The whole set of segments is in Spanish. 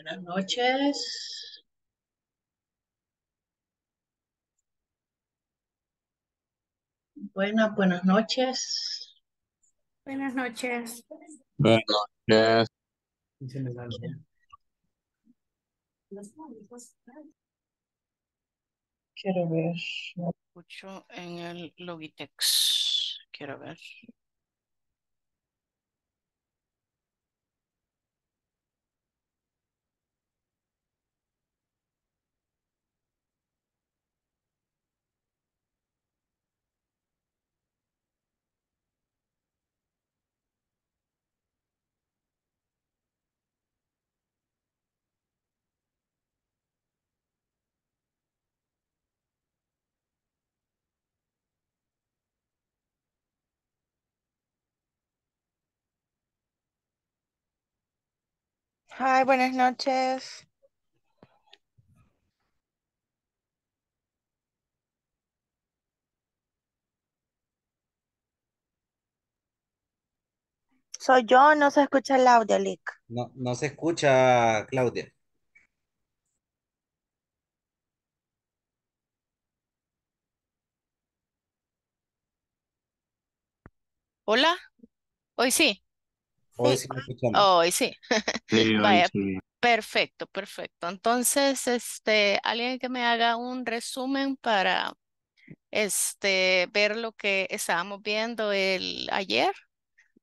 Buenas noches. Buenas, buenas noches. Buenas noches. Buenas noches. Quiero ver. Escucho en el Logitech. Quiero ver. Hi, buenas noches. Soy yo, no se escucha el audio, Lick. No, no se escucha, Claudia. Hola, hoy sí. Hoy sí perfecto, perfecto. Entonces, este, alguien que me haga un resumen para este, ver lo que estábamos viendo el, ayer,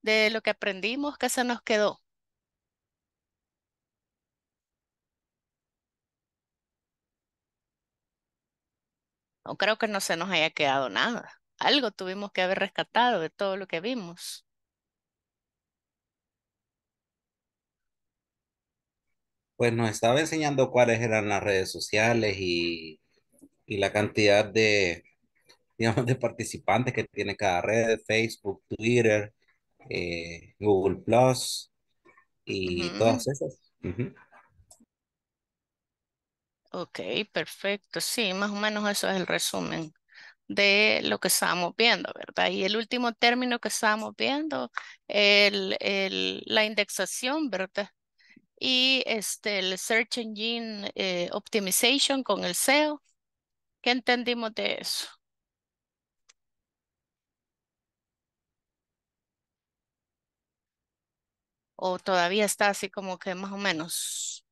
de lo que aprendimos, qué se nos quedó. No creo que no se nos haya quedado nada. Algo tuvimos que haber rescatado de todo lo que vimos. pues nos estaba enseñando cuáles eran las redes sociales y, la cantidad de, digamos, de participantes que tiene cada red, Facebook, Twitter, eh, Google Plus y todas esas. Ok, perfecto. Sí, más o menos eso es el resumen de lo que estábamos viendo, ¿verdad? Y el último término que estábamos viendo, el, la indexación, ¿verdad? y este, el Search Engine eh, Optimization con el SEO. ¿Qué entendimos de eso? ¿O todavía está así como que más o menos?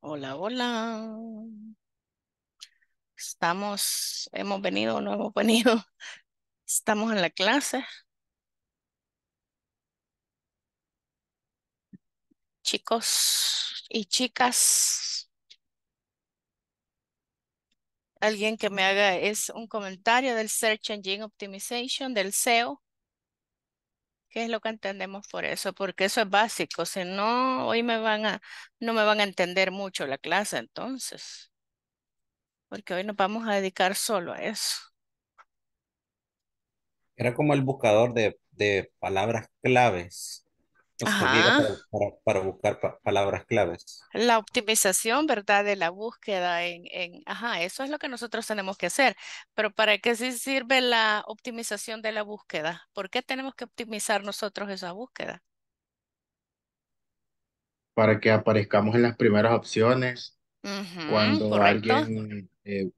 Hola, hola. Estamos, hemos venido o no hemos venido. Estamos en la clase. Chicos y chicas. Alguien que me haga es un comentario del Search Engine Optimization, del SEO. ¿Qué es lo que entendemos por eso? Porque eso es básico. Si no, hoy me van a, no me van a entender mucho la clase entonces porque hoy nos vamos a dedicar solo a eso. Era como el buscador de, palabras claves. Para, buscar palabras claves. La optimización, ¿verdad? De la búsqueda en, ajá, eso es lo que nosotros tenemos que hacer. Pero ¿para qué sí sirve la optimización de la búsqueda? ¿Por qué tenemos que optimizar nosotros esa búsqueda? Para que aparezcamos en las primeras opciones. cuando alguien eh,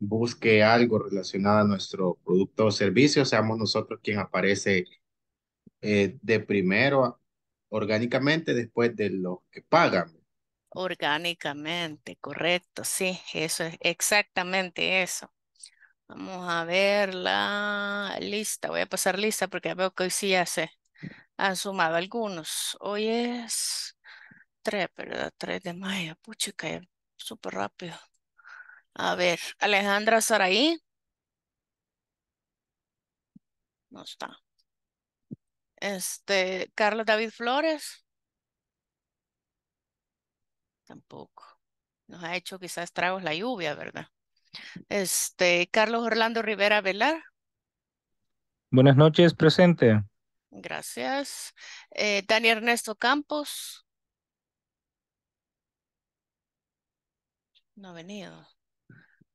busque algo relacionado a nuestro producto o servicio, seamos nosotros quien aparece eh, de primero orgánicamente después de los que pagan. Orgánicamente, correcto, sí, eso es exactamente eso. Vamos a ver la lista, voy a pasar lista porque veo que hoy sí ya se han sumado algunos. Hoy es 3, ¿verdad? 3 de mayo, cae súper rápido. A ver, Alejandra Saraí. No está. Este, Carlos David Flores. Tampoco. Nos ha hecho quizás tragos la lluvia, ¿verdad? Este, Carlos Orlando Rivera Velar. Buenas noches, presente. Gracias. Eh, Dani Ernesto Campos. No ha venido.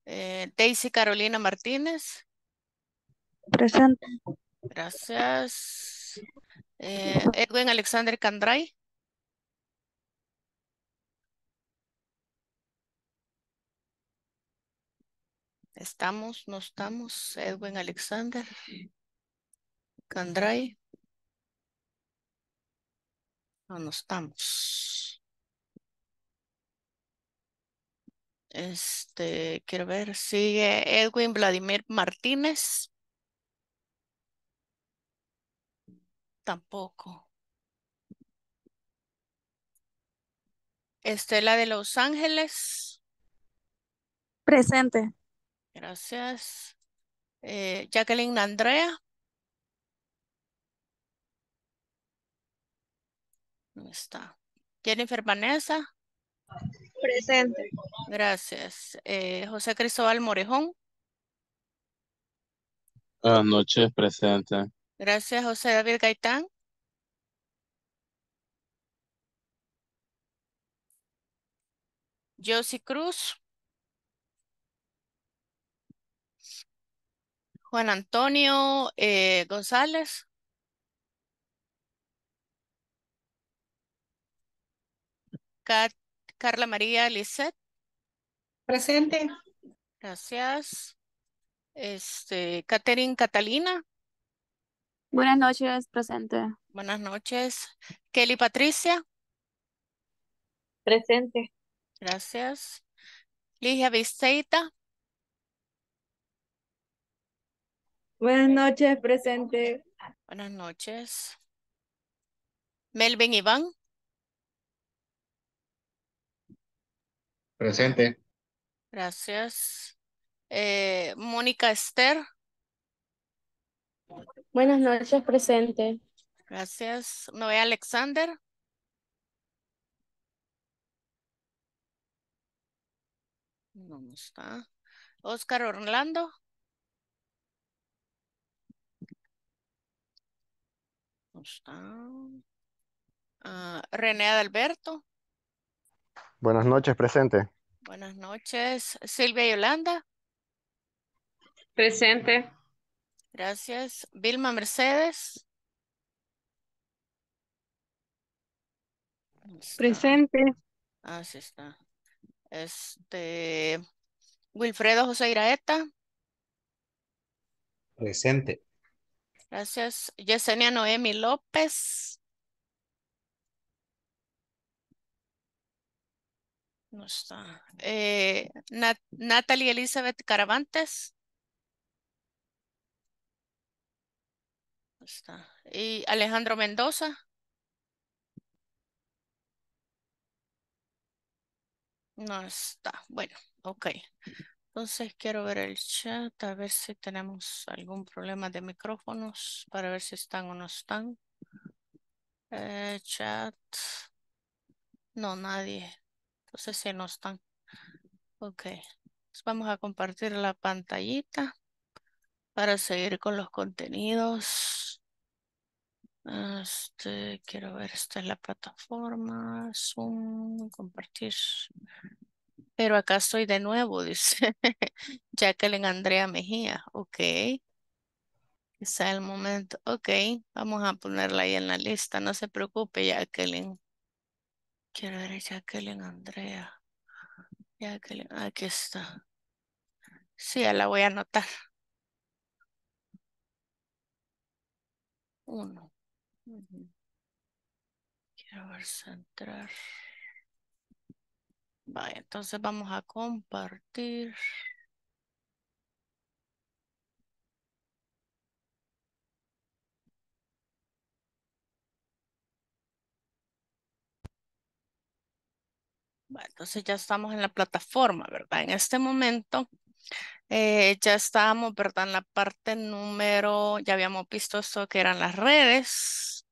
Eh, Daisy Carolina Martínez. Presente. Gracias. Eh, Edwin Alexander Candray. Estamos, no estamos. Edwin Alexander. Candray. No, no estamos. Este, quiero ver, sigue Edwin Vladimir Martínez. Tampoco. Estela de Los Ángeles. Presente. Gracias. Eh, Jacqueline Andrea. No está. Jennifer Vanessa. Presente. Gracias. Eh, José Cristóbal Morejón. Buenas noches, presente. Gracias, José David Gaitán. Josie Cruz. Juan Antonio eh, González. Kat Carla María Lisset. Presente. Gracias. Este, Catherine Catalina. Buenas noches, presente. Buenas noches. Kelly Patricia. Presente. Gracias. Ligia Visteita. Buenas noches, presente. Buenas noches. Melvin Iván. Presente. Gracias. Eh, Mónica Esther. Buenas noches, presente. Gracias. Noé Alexander. No está. Oscar Orlando. No está. Ah, René Alberto. Buenas noches, presente. Buenas noches, Silvia Yolanda. Presente. Gracias. Vilma Mercedes. Presente. Así está. Este Wilfredo José Iraeta. Presente. Gracias. Yesenia Noemi López. No está. Eh, Natalie Elizabeth Caravantes. No está. Y Alejandro Mendoza. No está. Bueno, ok. Entonces quiero ver el chat, a ver si tenemos algún problema de micrófonos, para ver si están o no están. Eh, chat. No, nadie. Entonces si no están. Ok. vamos a compartir la pantallita para seguir con los contenidos. Este, quiero ver, esta es la plataforma, Zoom, compartir. Pero acá estoy de nuevo, dice Jacqueline Andrea Mejía. Ok. Está el momento. Ok, vamos a ponerla ahí en la lista. No se preocupe, Jacqueline. Quiero ver a Jacqueline Andrea. Jacqueline, aquí está. Sí, ya la voy a anotar. Uno. Quiero ver centrar. Vale, entonces vamos a compartir. entonces ya estamos en la plataforma, ¿verdad? En este momento eh, ya estábamos, ¿verdad? En la parte número, ya habíamos visto esto que eran las redes,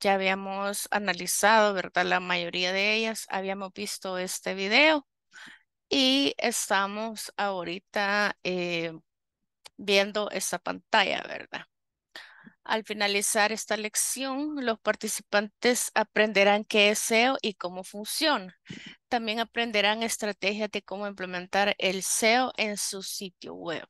ya habíamos analizado, ¿verdad? La mayoría de ellas, habíamos visto este video y estamos ahorita eh, viendo esta pantalla, ¿verdad? Al finalizar esta lección, los participantes aprenderán qué es SEO y cómo funciona. También aprenderán estrategias de cómo implementar el SEO en su sitio web.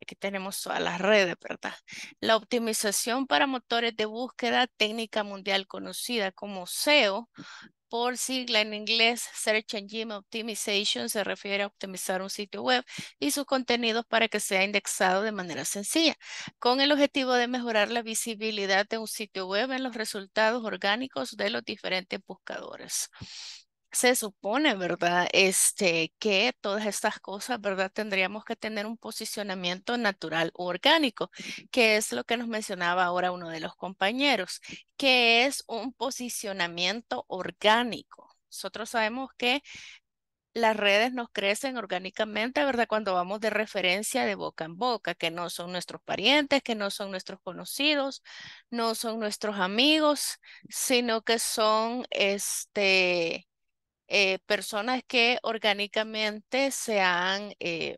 Aquí tenemos todas las redes, ¿verdad? La optimización para motores de búsqueda, técnica mundial conocida como SEO, por sigla en inglés Search Engine Optimization se refiere a optimizar un sitio web y sus contenidos para que sea indexado de manera sencilla, con el objetivo de mejorar la visibilidad de un sitio web en los resultados orgánicos de los diferentes buscadores se supone, ¿verdad? Este, que todas estas cosas, ¿verdad? Tendríamos que tener un posicionamiento natural o orgánico, que es lo que nos mencionaba ahora uno de los compañeros, que es un posicionamiento orgánico. Nosotros sabemos que las redes nos crecen orgánicamente, ¿verdad? Cuando vamos de referencia de boca en boca, que no son nuestros parientes, que no son nuestros conocidos, no son nuestros amigos, sino que son este eh, personas que orgánicamente se han eh,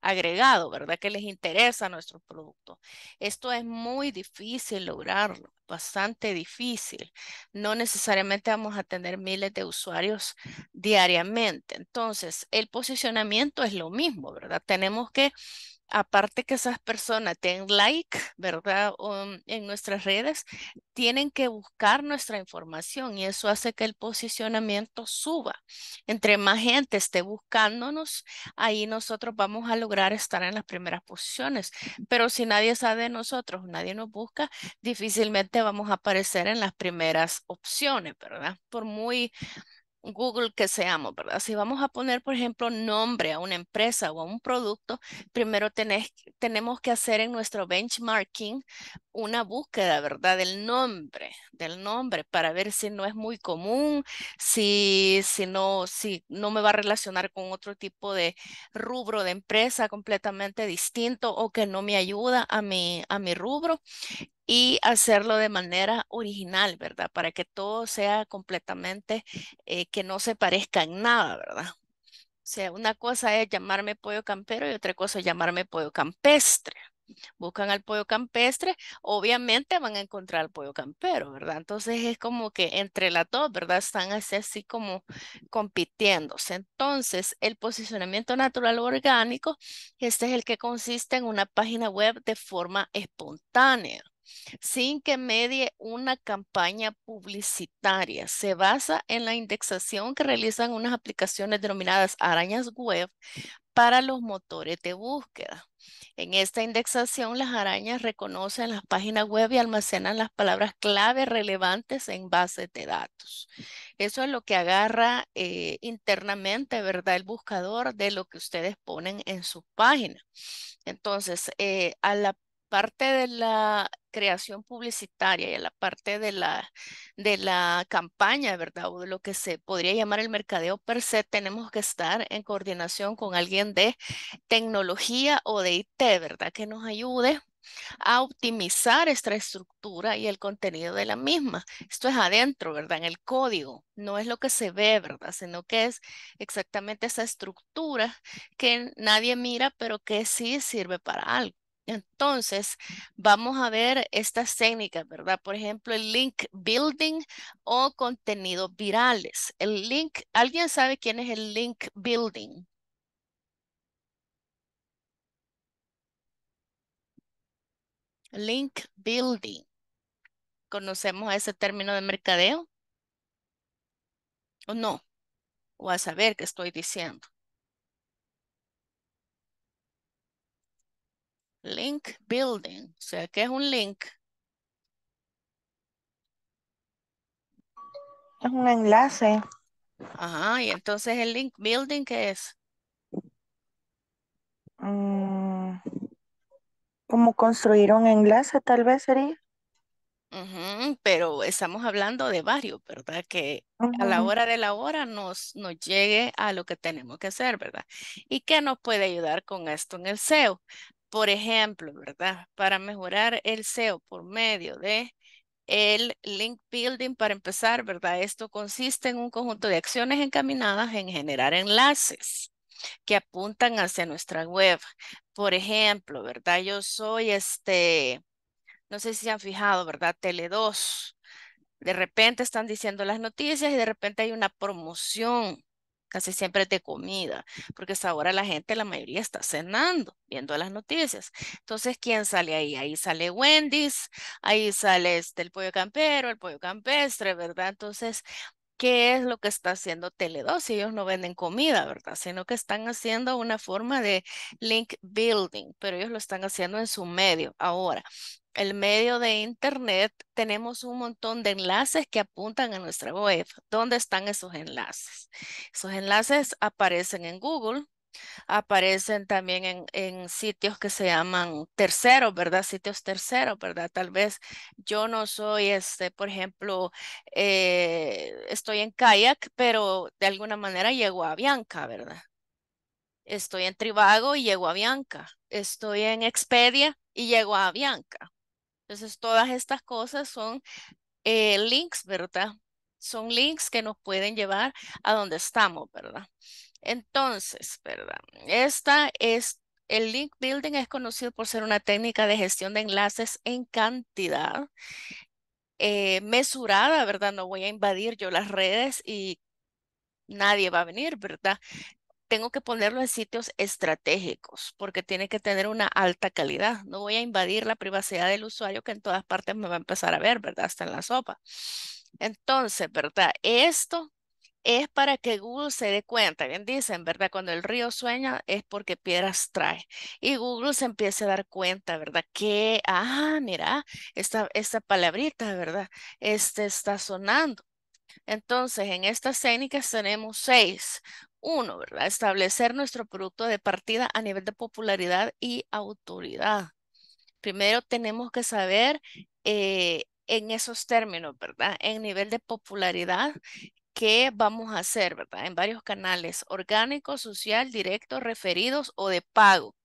agregado, ¿verdad? Que les interesa nuestro producto. Esto es muy difícil lograrlo, bastante difícil. No necesariamente vamos a tener miles de usuarios diariamente. Entonces, el posicionamiento es lo mismo, ¿verdad? Tenemos que aparte que esas personas tienen like, ¿verdad? Um, en nuestras redes, tienen que buscar nuestra información y eso hace que el posicionamiento suba. Entre más gente esté buscándonos, ahí nosotros vamos a lograr estar en las primeras posiciones. Pero si nadie sabe de nosotros, nadie nos busca, difícilmente vamos a aparecer en las primeras opciones, ¿verdad? Por muy Google que seamos, ¿verdad? Si vamos a poner, por ejemplo, nombre a una empresa o a un producto, primero tenemos que hacer en nuestro benchmarking una búsqueda, ¿verdad? Del nombre, del nombre, para ver si no es muy común, si, si, no, si no me va a relacionar con otro tipo de rubro de empresa completamente distinto o que no me ayuda a mi, a mi rubro y hacerlo de manera original, ¿verdad? Para que todo sea completamente, eh, que no se parezca en nada, ¿verdad? O sea, una cosa es llamarme pollo campero y otra cosa es llamarme pollo campestre. Buscan al pollo campestre, obviamente van a encontrar al pollo campero, ¿verdad? Entonces es como que entre las dos, ¿verdad? Están así, así como compitiéndose. Entonces, el posicionamiento natural orgánico, este es el que consiste en una página web de forma espontánea sin que medie una campaña publicitaria. Se basa en la indexación que realizan unas aplicaciones denominadas arañas web para los motores de búsqueda. En esta indexación, las arañas reconocen las páginas web y almacenan las palabras clave relevantes en bases de datos. Eso es lo que agarra eh, internamente, ¿verdad? El buscador de lo que ustedes ponen en su página. Entonces, eh, a la parte de la creación publicitaria y a la parte de la, de la campaña, ¿verdad? O de lo que se podría llamar el mercadeo per se, tenemos que estar en coordinación con alguien de tecnología o de IT, ¿verdad? Que nos ayude a optimizar esta estructura y el contenido de la misma. Esto es adentro, ¿verdad? En el código. No es lo que se ve, ¿verdad? Sino que es exactamente esa estructura que nadie mira, pero que sí sirve para algo. Entonces, vamos a ver estas técnicas, ¿verdad? Por ejemplo, el link building o contenidos virales. El link, ¿alguien sabe quién es el link building? Link building. ¿Conocemos ese término de mercadeo? ¿O no? O a saber qué estoy diciendo. Link building. O sea, ¿qué es un link? Es un enlace. Ajá, y entonces el link building, ¿qué es? Mm, como construir un enlace, tal vez sería. pero estamos hablando de varios, ¿verdad? Que a la hora de la hora nos, nos llegue a lo que tenemos que hacer, ¿verdad? ¿Y qué nos puede ayudar con esto en el SEO? Por ejemplo, ¿verdad? Para mejorar el SEO por medio de el link building, para empezar, ¿verdad? Esto consiste en un conjunto de acciones encaminadas en generar enlaces que apuntan hacia nuestra web. Por ejemplo, ¿verdad? Yo soy este, no sé si han fijado, ¿verdad? Tele2. De repente están diciendo las noticias y de repente hay una promoción casi siempre de comida, porque hasta ahora la gente, la mayoría está cenando, viendo las noticias. Entonces, ¿quién sale ahí? Ahí sale Wendy's, ahí sale este, el pollo campero, el pollo campestre, ¿verdad? Entonces, ¿qué es lo que está haciendo Tele2? ellos no venden comida, ¿verdad? Sino que están haciendo una forma de link building, pero ellos lo están haciendo en su medio ahora el medio de Internet, tenemos un montón de enlaces que apuntan a nuestra web. ¿Dónde están esos enlaces? Esos enlaces aparecen en Google, aparecen también en, sitios que se llaman terceros, ¿verdad? Sitios terceros, ¿verdad? Tal vez yo no soy, este, por ejemplo, eh, estoy en kayak, pero de alguna manera llego a Bianca, ¿verdad? Estoy en Tribago y llego a Bianca. Estoy en Expedia y llego a Bianca. Entonces, todas estas cosas son eh, links, ¿verdad? Son links que nos pueden llevar a donde estamos, ¿verdad? Entonces, ¿verdad? Esta es, el link building es conocido por ser una técnica de gestión de enlaces en cantidad eh, mesurada, ¿verdad? No voy a invadir yo las redes y nadie va a venir, ¿verdad? tengo que ponerlo en sitios estratégicos porque tiene que tener una alta calidad. No voy a invadir la privacidad del usuario que en todas partes me va a empezar a ver, ¿verdad? Hasta en la sopa. Entonces, ¿verdad? Esto es para que Google se dé cuenta. Bien dicen, ¿verdad? Cuando el río sueña es porque piedras trae. Y Google se empiece a dar cuenta, ¿verdad? Que, ah, mira, esta, esta palabrita, ¿verdad? Este está sonando. Entonces, en estas técnicas tenemos seis. Uno, ¿verdad? Establecer nuestro producto de partida a nivel de popularidad y autoridad. Primero tenemos que saber eh, en esos términos, ¿verdad? En nivel de popularidad, ¿qué vamos a hacer, ¿verdad? En varios canales, orgánico, social, directo, referidos o de pago.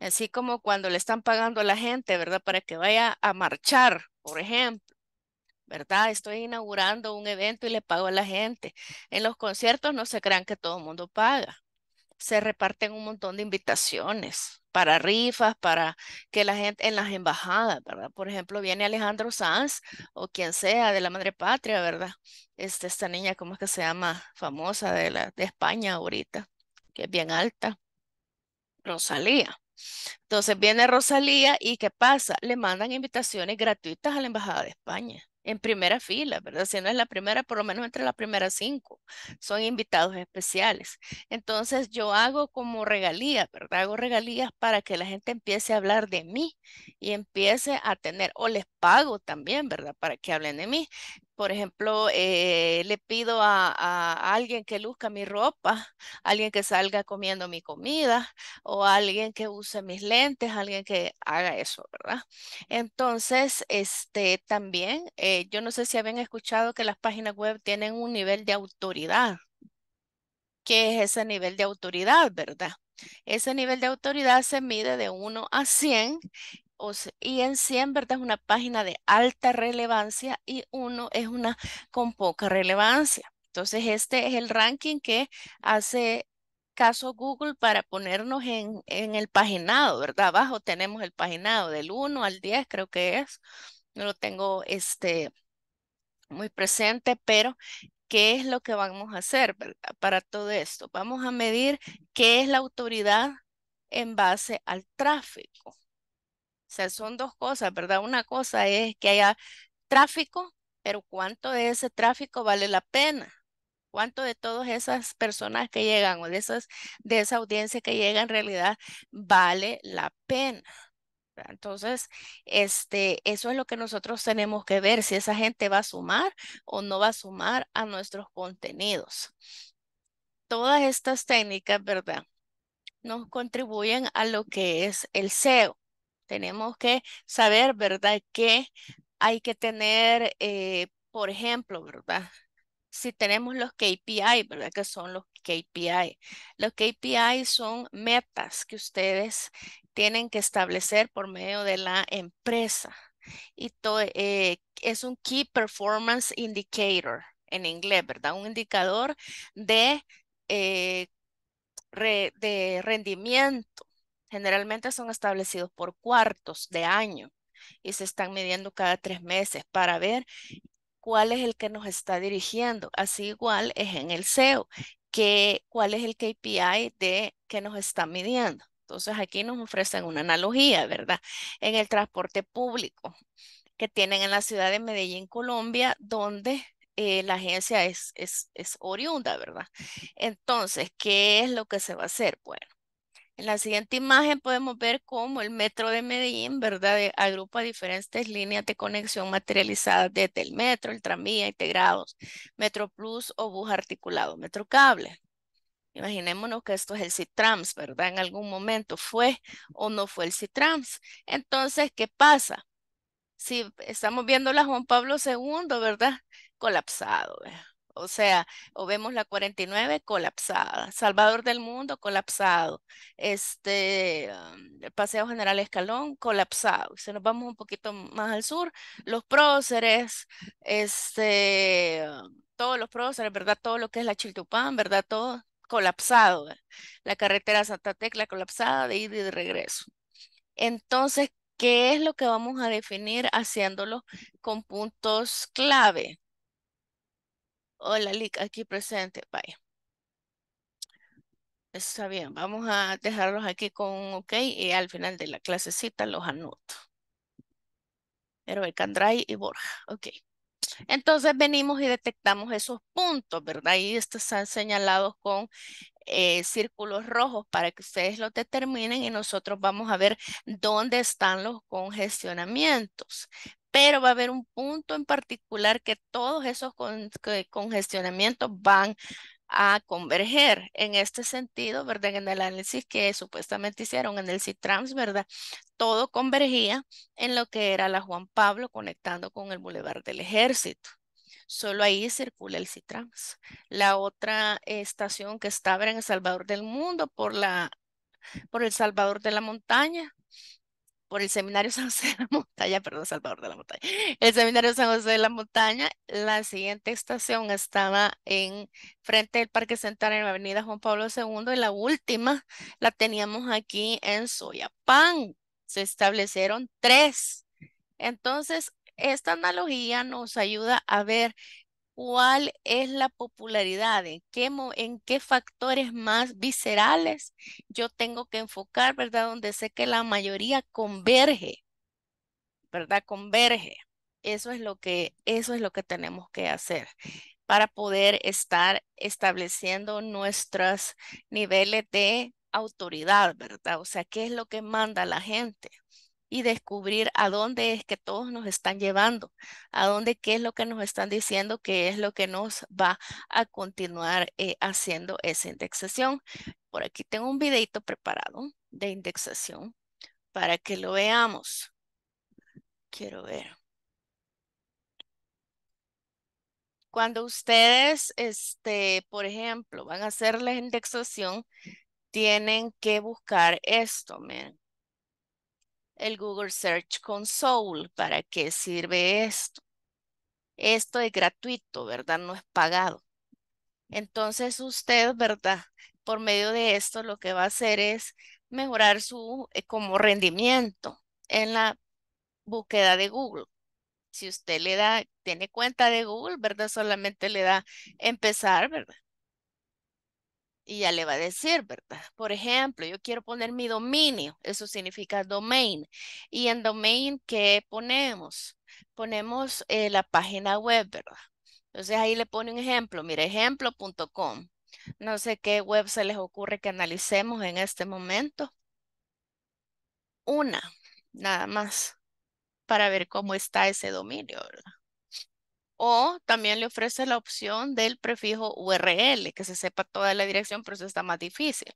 Así como cuando le están pagando a la gente, ¿verdad? Para que vaya a marchar, por ejemplo. ¿verdad? Estoy inaugurando un evento y le pago a la gente. En los conciertos no se crean que todo el mundo paga. Se reparten un montón de invitaciones para rifas, para que la gente en las embajadas, ¿verdad? Por ejemplo, viene Alejandro Sanz o quien sea de la Madre Patria, ¿verdad? Este, esta niña, ¿cómo es que se llama? Famosa de, la, de España ahorita, que es bien alta. Rosalía. Entonces viene Rosalía y ¿qué pasa? Le mandan invitaciones gratuitas a la Embajada de España en primera fila, ¿verdad? Si no es la primera, por lo menos entre las primeras cinco, son invitados especiales. Entonces yo hago como regalías, ¿verdad? Hago regalías para que la gente empiece a hablar de mí y empiece a tener, o les pago también, ¿verdad? Para que hablen de mí por ejemplo, eh, le pido a, alguien que luzca mi ropa, alguien que salga comiendo mi comida o alguien que use mis lentes, alguien que haga eso, ¿verdad? Entonces, este, también, eh, yo no sé si habían escuchado que las páginas web tienen un nivel de autoridad. ¿Qué es ese nivel de autoridad, verdad? Ese nivel de autoridad se mide de 1 a 100 y en 100, verdad es una página de alta relevancia y uno es una con poca relevancia. Entonces, este es el ranking que hace caso Google para ponernos en, en el paginado, ¿verdad? Abajo tenemos el paginado del 1 al 10, creo que es. No lo tengo este, muy presente, pero ¿qué es lo que vamos a hacer ¿verdad? para todo esto? Vamos a medir qué es la autoridad en base al tráfico. O sea, son dos cosas, ¿verdad? Una cosa es que haya tráfico, pero ¿cuánto de ese tráfico vale la pena? ¿Cuánto de todas esas personas que llegan o de, esas, de esa audiencia que llega en realidad vale la pena? Entonces, este, eso es lo que nosotros tenemos que ver, si esa gente va a sumar o no va a sumar a nuestros contenidos. Todas estas técnicas, ¿verdad? Nos contribuyen a lo que es el SEO. Tenemos que saber, ¿verdad? Que hay que tener, eh, por ejemplo, ¿verdad? Si tenemos los KPI, ¿verdad? Que son los KPI. Los KPI son metas que ustedes tienen que establecer por medio de la empresa. Y eh, es un Key Performance Indicator en inglés, ¿verdad? Un indicador de, eh, de rendimiento Generalmente son establecidos por cuartos de año y se están midiendo cada tres meses para ver cuál es el que nos está dirigiendo. Así igual es en el SEO, que, cuál es el KPI de que nos está midiendo. Entonces aquí nos ofrecen una analogía, ¿verdad? En el transporte público que tienen en la ciudad de Medellín, Colombia, donde eh, la agencia es, es, es oriunda, ¿verdad? Entonces, ¿qué es lo que se va a hacer? Bueno, en la siguiente imagen podemos ver cómo el metro de Medellín, ¿verdad?, eh, agrupa diferentes líneas de conexión materializadas desde el metro, el tranvía, integrados, metro plus o bus articulado, metro cable. Imaginémonos que esto es el CITRAMS, ¿verdad? En algún momento fue o no fue el CITRAMS. Entonces, ¿qué pasa? Si estamos viendo la Juan Pablo II, ¿verdad? Colapsado, ¿verdad? O sea, o vemos la 49 colapsada, Salvador del Mundo colapsado, este, el Paseo General Escalón colapsado. Si nos vamos un poquito más al sur, los próceres, este, todos los próceres, ¿verdad? Todo lo que es la Chiltupán, ¿verdad? Todo colapsado, ¿eh? la carretera Santa Tecla colapsada de ida y de regreso. Entonces, ¿qué es lo que vamos a definir haciéndolo con puntos clave? Hola, oh, Lick, aquí presente. Vaya. Está bien, vamos a dejarlos aquí con un OK y al final de la clasecita los anoto. Pero el Candray y Borja, ok. Entonces venimos y detectamos esos puntos, ¿verdad? Y estos están señalados con eh, círculos rojos para que ustedes los determinen y nosotros vamos a ver dónde están los congestionamientos pero va a haber un punto en particular que todos esos congestionamientos van a converger en este sentido, ¿verdad? En el análisis que supuestamente hicieron en el CITRANS, ¿verdad? Todo convergía en lo que era la Juan Pablo conectando con el Boulevard del Ejército. Solo ahí circula el CITRANS. La otra estación que estaba en El Salvador del Mundo por la por El Salvador de la Montaña, por el Seminario San José de la Montaña, perdón, Salvador de la Montaña, el Seminario San José de la Montaña, la siguiente estación estaba en frente del Parque Central en la Avenida Juan Pablo II y la última la teníamos aquí en Soyapán. Se establecieron tres. Entonces, esta analogía nos ayuda a ver cuál es la popularidad, en qué, en qué factores más viscerales yo tengo que enfocar, ¿verdad? Donde sé que la mayoría converge, ¿verdad? Converge. Eso es lo que, eso es lo que tenemos que hacer para poder estar estableciendo nuestros niveles de autoridad, ¿verdad? O sea, ¿qué es lo que manda la gente? y descubrir a dónde es que todos nos están llevando, a dónde qué es lo que nos están diciendo, qué es lo que nos va a continuar eh, haciendo esa indexación. Por aquí tengo un videito preparado de indexación para que lo veamos. Quiero ver. Cuando ustedes, este, por ejemplo, van a hacer la indexación, tienen que buscar esto, miren el Google Search Console. ¿Para qué sirve esto? Esto es gratuito, ¿verdad? No es pagado. Entonces usted, ¿verdad? Por medio de esto lo que va a hacer es mejorar su eh, como rendimiento en la búsqueda de Google. Si usted le da, tiene cuenta de Google, ¿verdad? Solamente le da empezar, ¿verdad? Y ya le va a decir, ¿verdad? Por ejemplo, yo quiero poner mi dominio, eso significa domain. Y en domain, ¿qué ponemos? Ponemos eh, la página web, ¿verdad? Entonces ahí le pone un ejemplo, mire, ejemplo.com. No sé qué web se les ocurre que analicemos en este momento. Una, nada más, para ver cómo está ese dominio, ¿verdad? O también le ofrece la opción del prefijo URL, que se sepa toda la dirección, pero eso está más difícil.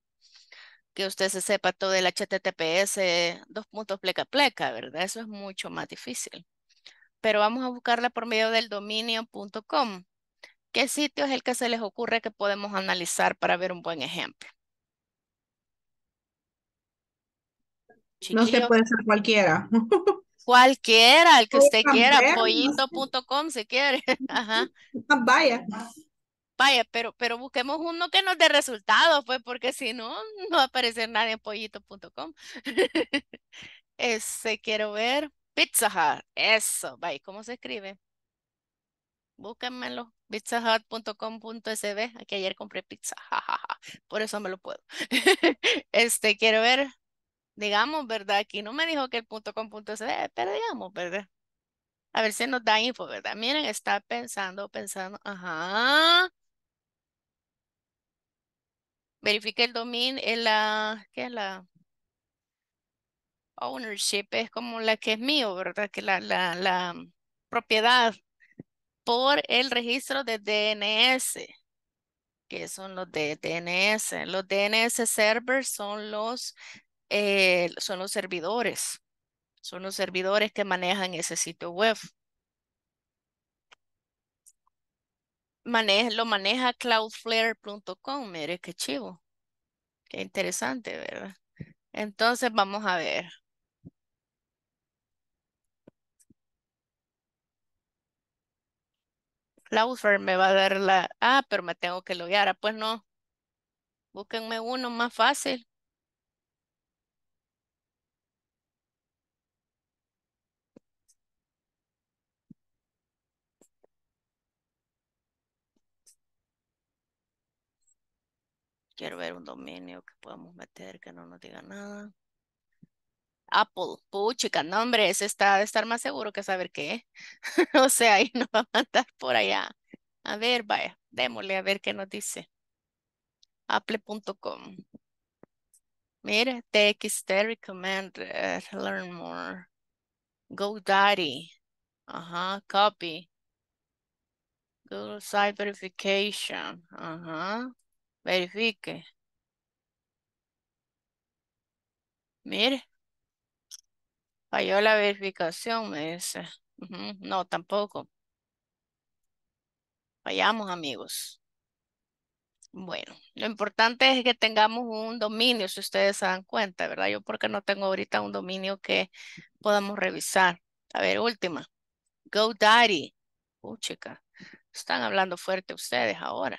Que usted se sepa todo el HTTPS, dos puntos pleca pleca, ¿verdad? Eso es mucho más difícil. Pero vamos a buscarla por medio del dominio.com. ¿Qué sitio es el que se les ocurre que podemos analizar para ver un buen ejemplo? No se puede ser cualquiera. Cualquiera, el que usted quiera, pollito.com si quiere. Ajá. Vaya. Vaya, pero, pero busquemos uno que nos dé resultados, pues, porque si no, no va a aparecer nadie en pollito.com. Ese quiero ver. Pizza Hut, eso, vaya, ¿cómo se escribe? Búsquenmelo, pizzahut.com.sb, aquí ayer compré pizza, jajaja, por eso me lo puedo. este, quiero ver digamos, ¿verdad? Aquí no me dijo que el punto con punto se pero digamos, ¿verdad? A ver si nos da info, ¿verdad? Miren, está pensando, pensando, ajá. Verifique el dominio, eh, la, ¿qué es la? Ownership es como la que es mío, ¿verdad? Que la, la, la propiedad por el registro de DNS, que son los de DNS. Los DNS servers son los eh, son los servidores. Son los servidores que manejan ese sitio web. lo maneja cloudflare.com. Mire qué chivo. Qué interesante, ¿verdad? Entonces vamos a ver. Cloudflare me va a dar la... Ah, pero me tengo que loguear. Ah, pues no. Búsquenme uno más fácil. Quiero ver un dominio que podamos meter que no nos diga nada. Apple, puchica, no hombre, está de estar más seguro que saber qué. o sea, ahí nos va a matar por allá. A ver, vaya, démosle a ver qué nos dice. Apple.com. Mire, TXT Recommended. learn more. GoDaddy. Ajá, copy. Google Site Verification. Ajá. Verifique. Mire. Falló la verificación, me dice. No, tampoco. Fallamos, amigos. Bueno, lo importante es que tengamos un dominio, si ustedes se dan cuenta, ¿verdad? Yo porque no tengo ahorita un dominio que podamos revisar. A ver, última. Go Daddy. Uy, chica, están hablando fuerte ustedes ahora.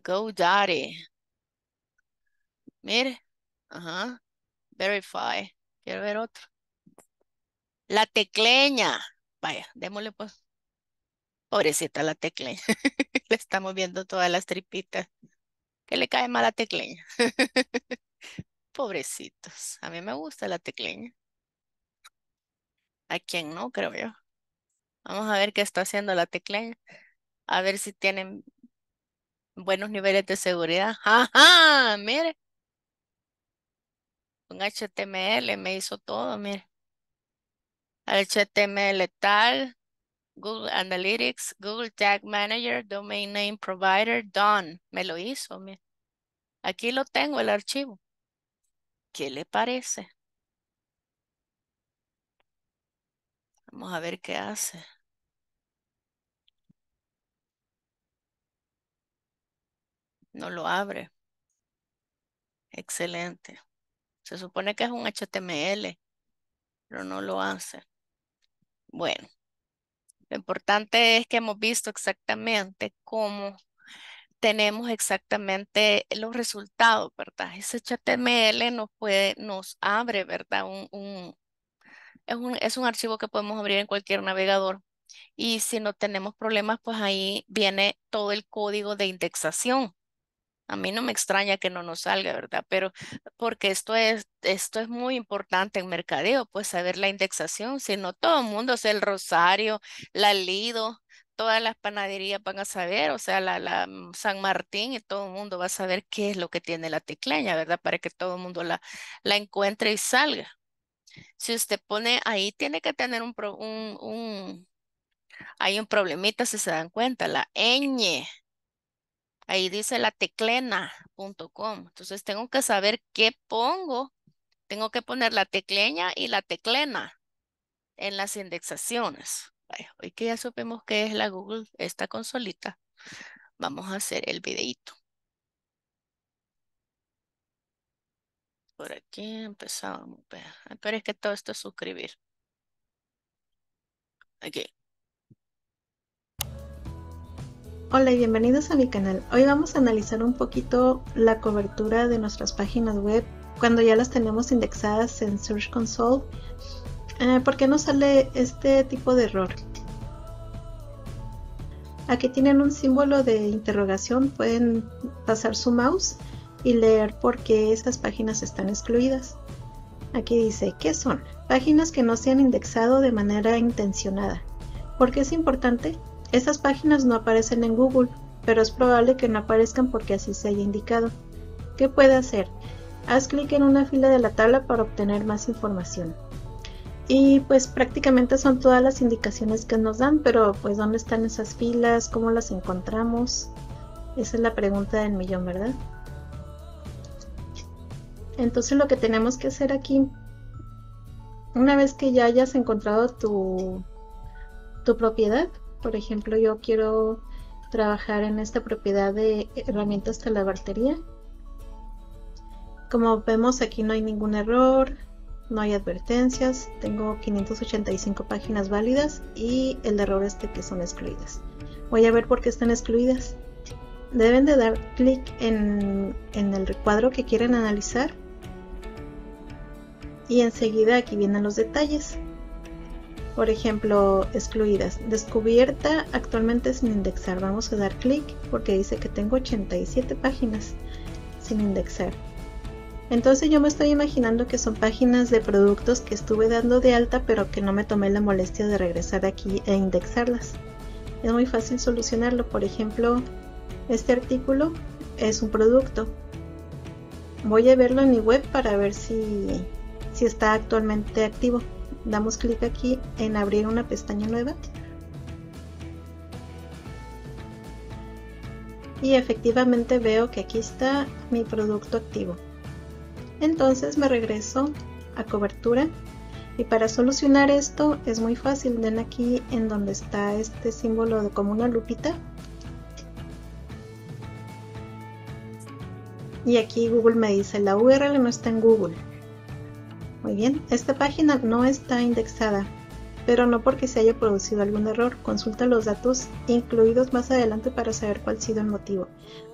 Go Daddy. Mire. Ajá. Verify. Quiero ver otro. La tecleña. Vaya, démosle pues. Pobrecita la tecleña. le estamos viendo todas las tripitas. ¿Qué le cae mal la tecleña. Pobrecitos. A mí me gusta la tecleña. A quién no, creo yo. Vamos a ver qué está haciendo la tecleña. A ver si tienen buenos niveles de seguridad. ¡Ajá! Mire. Un HTML me hizo todo, mire. HTML tal, Google Analytics, Google Tag Manager, Domain Name Provider, Done. Me lo hizo, mire. Aquí lo tengo el archivo. ¿Qué le parece? Vamos a ver qué hace. No lo abre. Excelente. Se supone que es un HTML, pero no lo hace. Bueno, lo importante es que hemos visto exactamente cómo tenemos exactamente los resultados, ¿verdad? Ese HTML nos puede, nos abre, ¿verdad? es, un, es un archivo que podemos abrir en cualquier navegador. Y si no tenemos problemas, pues ahí viene todo el código de indexación. A mí no me extraña que no nos salga, ¿verdad? Pero porque esto es, esto es muy importante en mercadeo, pues saber la indexación, si no todo el mundo, o sea, el Rosario, la Lido, todas las panaderías van a saber, o sea, la, la mm, San Martín y todo el mundo va a saber qué es lo que tiene la ticleña, ¿verdad? Para que todo el mundo la, la encuentre y salga. Si usted pone ahí, tiene que tener un, un, un hay un problemita si se dan cuenta, la ñ Ahí dice la teclena.com. Entonces tengo que saber qué pongo. Tengo que poner la tecleña y la teclena en las indexaciones. hoy que ya supimos qué es la Google, esta consolita, vamos a hacer el videito. Por aquí empezamos. Pero es que todo esto es suscribir. Aquí. Hola y bienvenidos a mi canal. Hoy vamos a analizar un poquito la cobertura de nuestras páginas web cuando ya las tenemos indexadas en Search Console. Eh, ¿Por qué nos sale este tipo de error? Aquí tienen un símbolo de interrogación, pueden pasar su mouse y leer por qué esas páginas están excluidas. Aquí dice, ¿qué son? Páginas que no se han indexado de manera intencionada. ¿Por qué es importante? Esas páginas no aparecen en Google, pero es probable que no aparezcan porque así se haya indicado. ¿Qué puede hacer? Haz clic en una fila de la tabla para obtener más información. Y pues prácticamente son todas las indicaciones que nos dan, pero pues ¿dónde están esas filas? ¿Cómo las encontramos? Esa es la pregunta del millón, ¿verdad? Entonces lo que tenemos que hacer aquí, una vez que ya hayas encontrado tu, tu propiedad, por ejemplo, yo quiero trabajar en esta propiedad de herramientas de la bartería. Como vemos aquí no hay ningún error, no hay advertencias, tengo 585 páginas válidas y el error es de que son excluidas. Voy a ver por qué están excluidas. Deben de dar clic en, en el recuadro que quieren analizar y enseguida aquí vienen los detalles por ejemplo, excluidas. Descubierta actualmente sin indexar. Vamos a dar clic porque dice que tengo 87 páginas sin indexar. Entonces yo me estoy imaginando que son páginas de productos que estuve dando de alta pero que no me tomé la molestia de regresar aquí e indexarlas. Es muy fácil solucionarlo. Por ejemplo, este artículo es un producto. Voy a verlo en mi web para ver si, si está actualmente activo damos clic aquí en abrir una pestaña nueva y efectivamente veo que aquí está mi producto activo. Entonces me regreso a cobertura y para solucionar esto es muy fácil, den aquí en donde está este símbolo de como una lupita y aquí Google me dice la URL no está en Google muy bien, esta página no está indexada, pero no porque se haya producido algún error. Consulta los datos incluidos más adelante para saber cuál ha sido el motivo.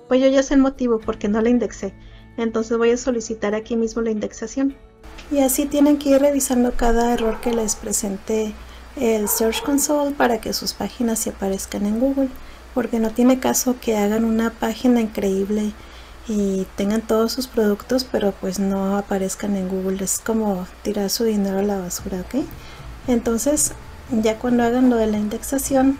Pues yo ya sé el motivo porque no la indexé. Entonces voy a solicitar aquí mismo la indexación. Y así tienen que ir revisando cada error que les presente el Search Console para que sus páginas se aparezcan en Google, porque no tiene caso que hagan una página increíble y tengan todos sus productos pero pues no aparezcan en Google es como tirar su dinero a la basura ok entonces ya cuando hagan lo de la indexación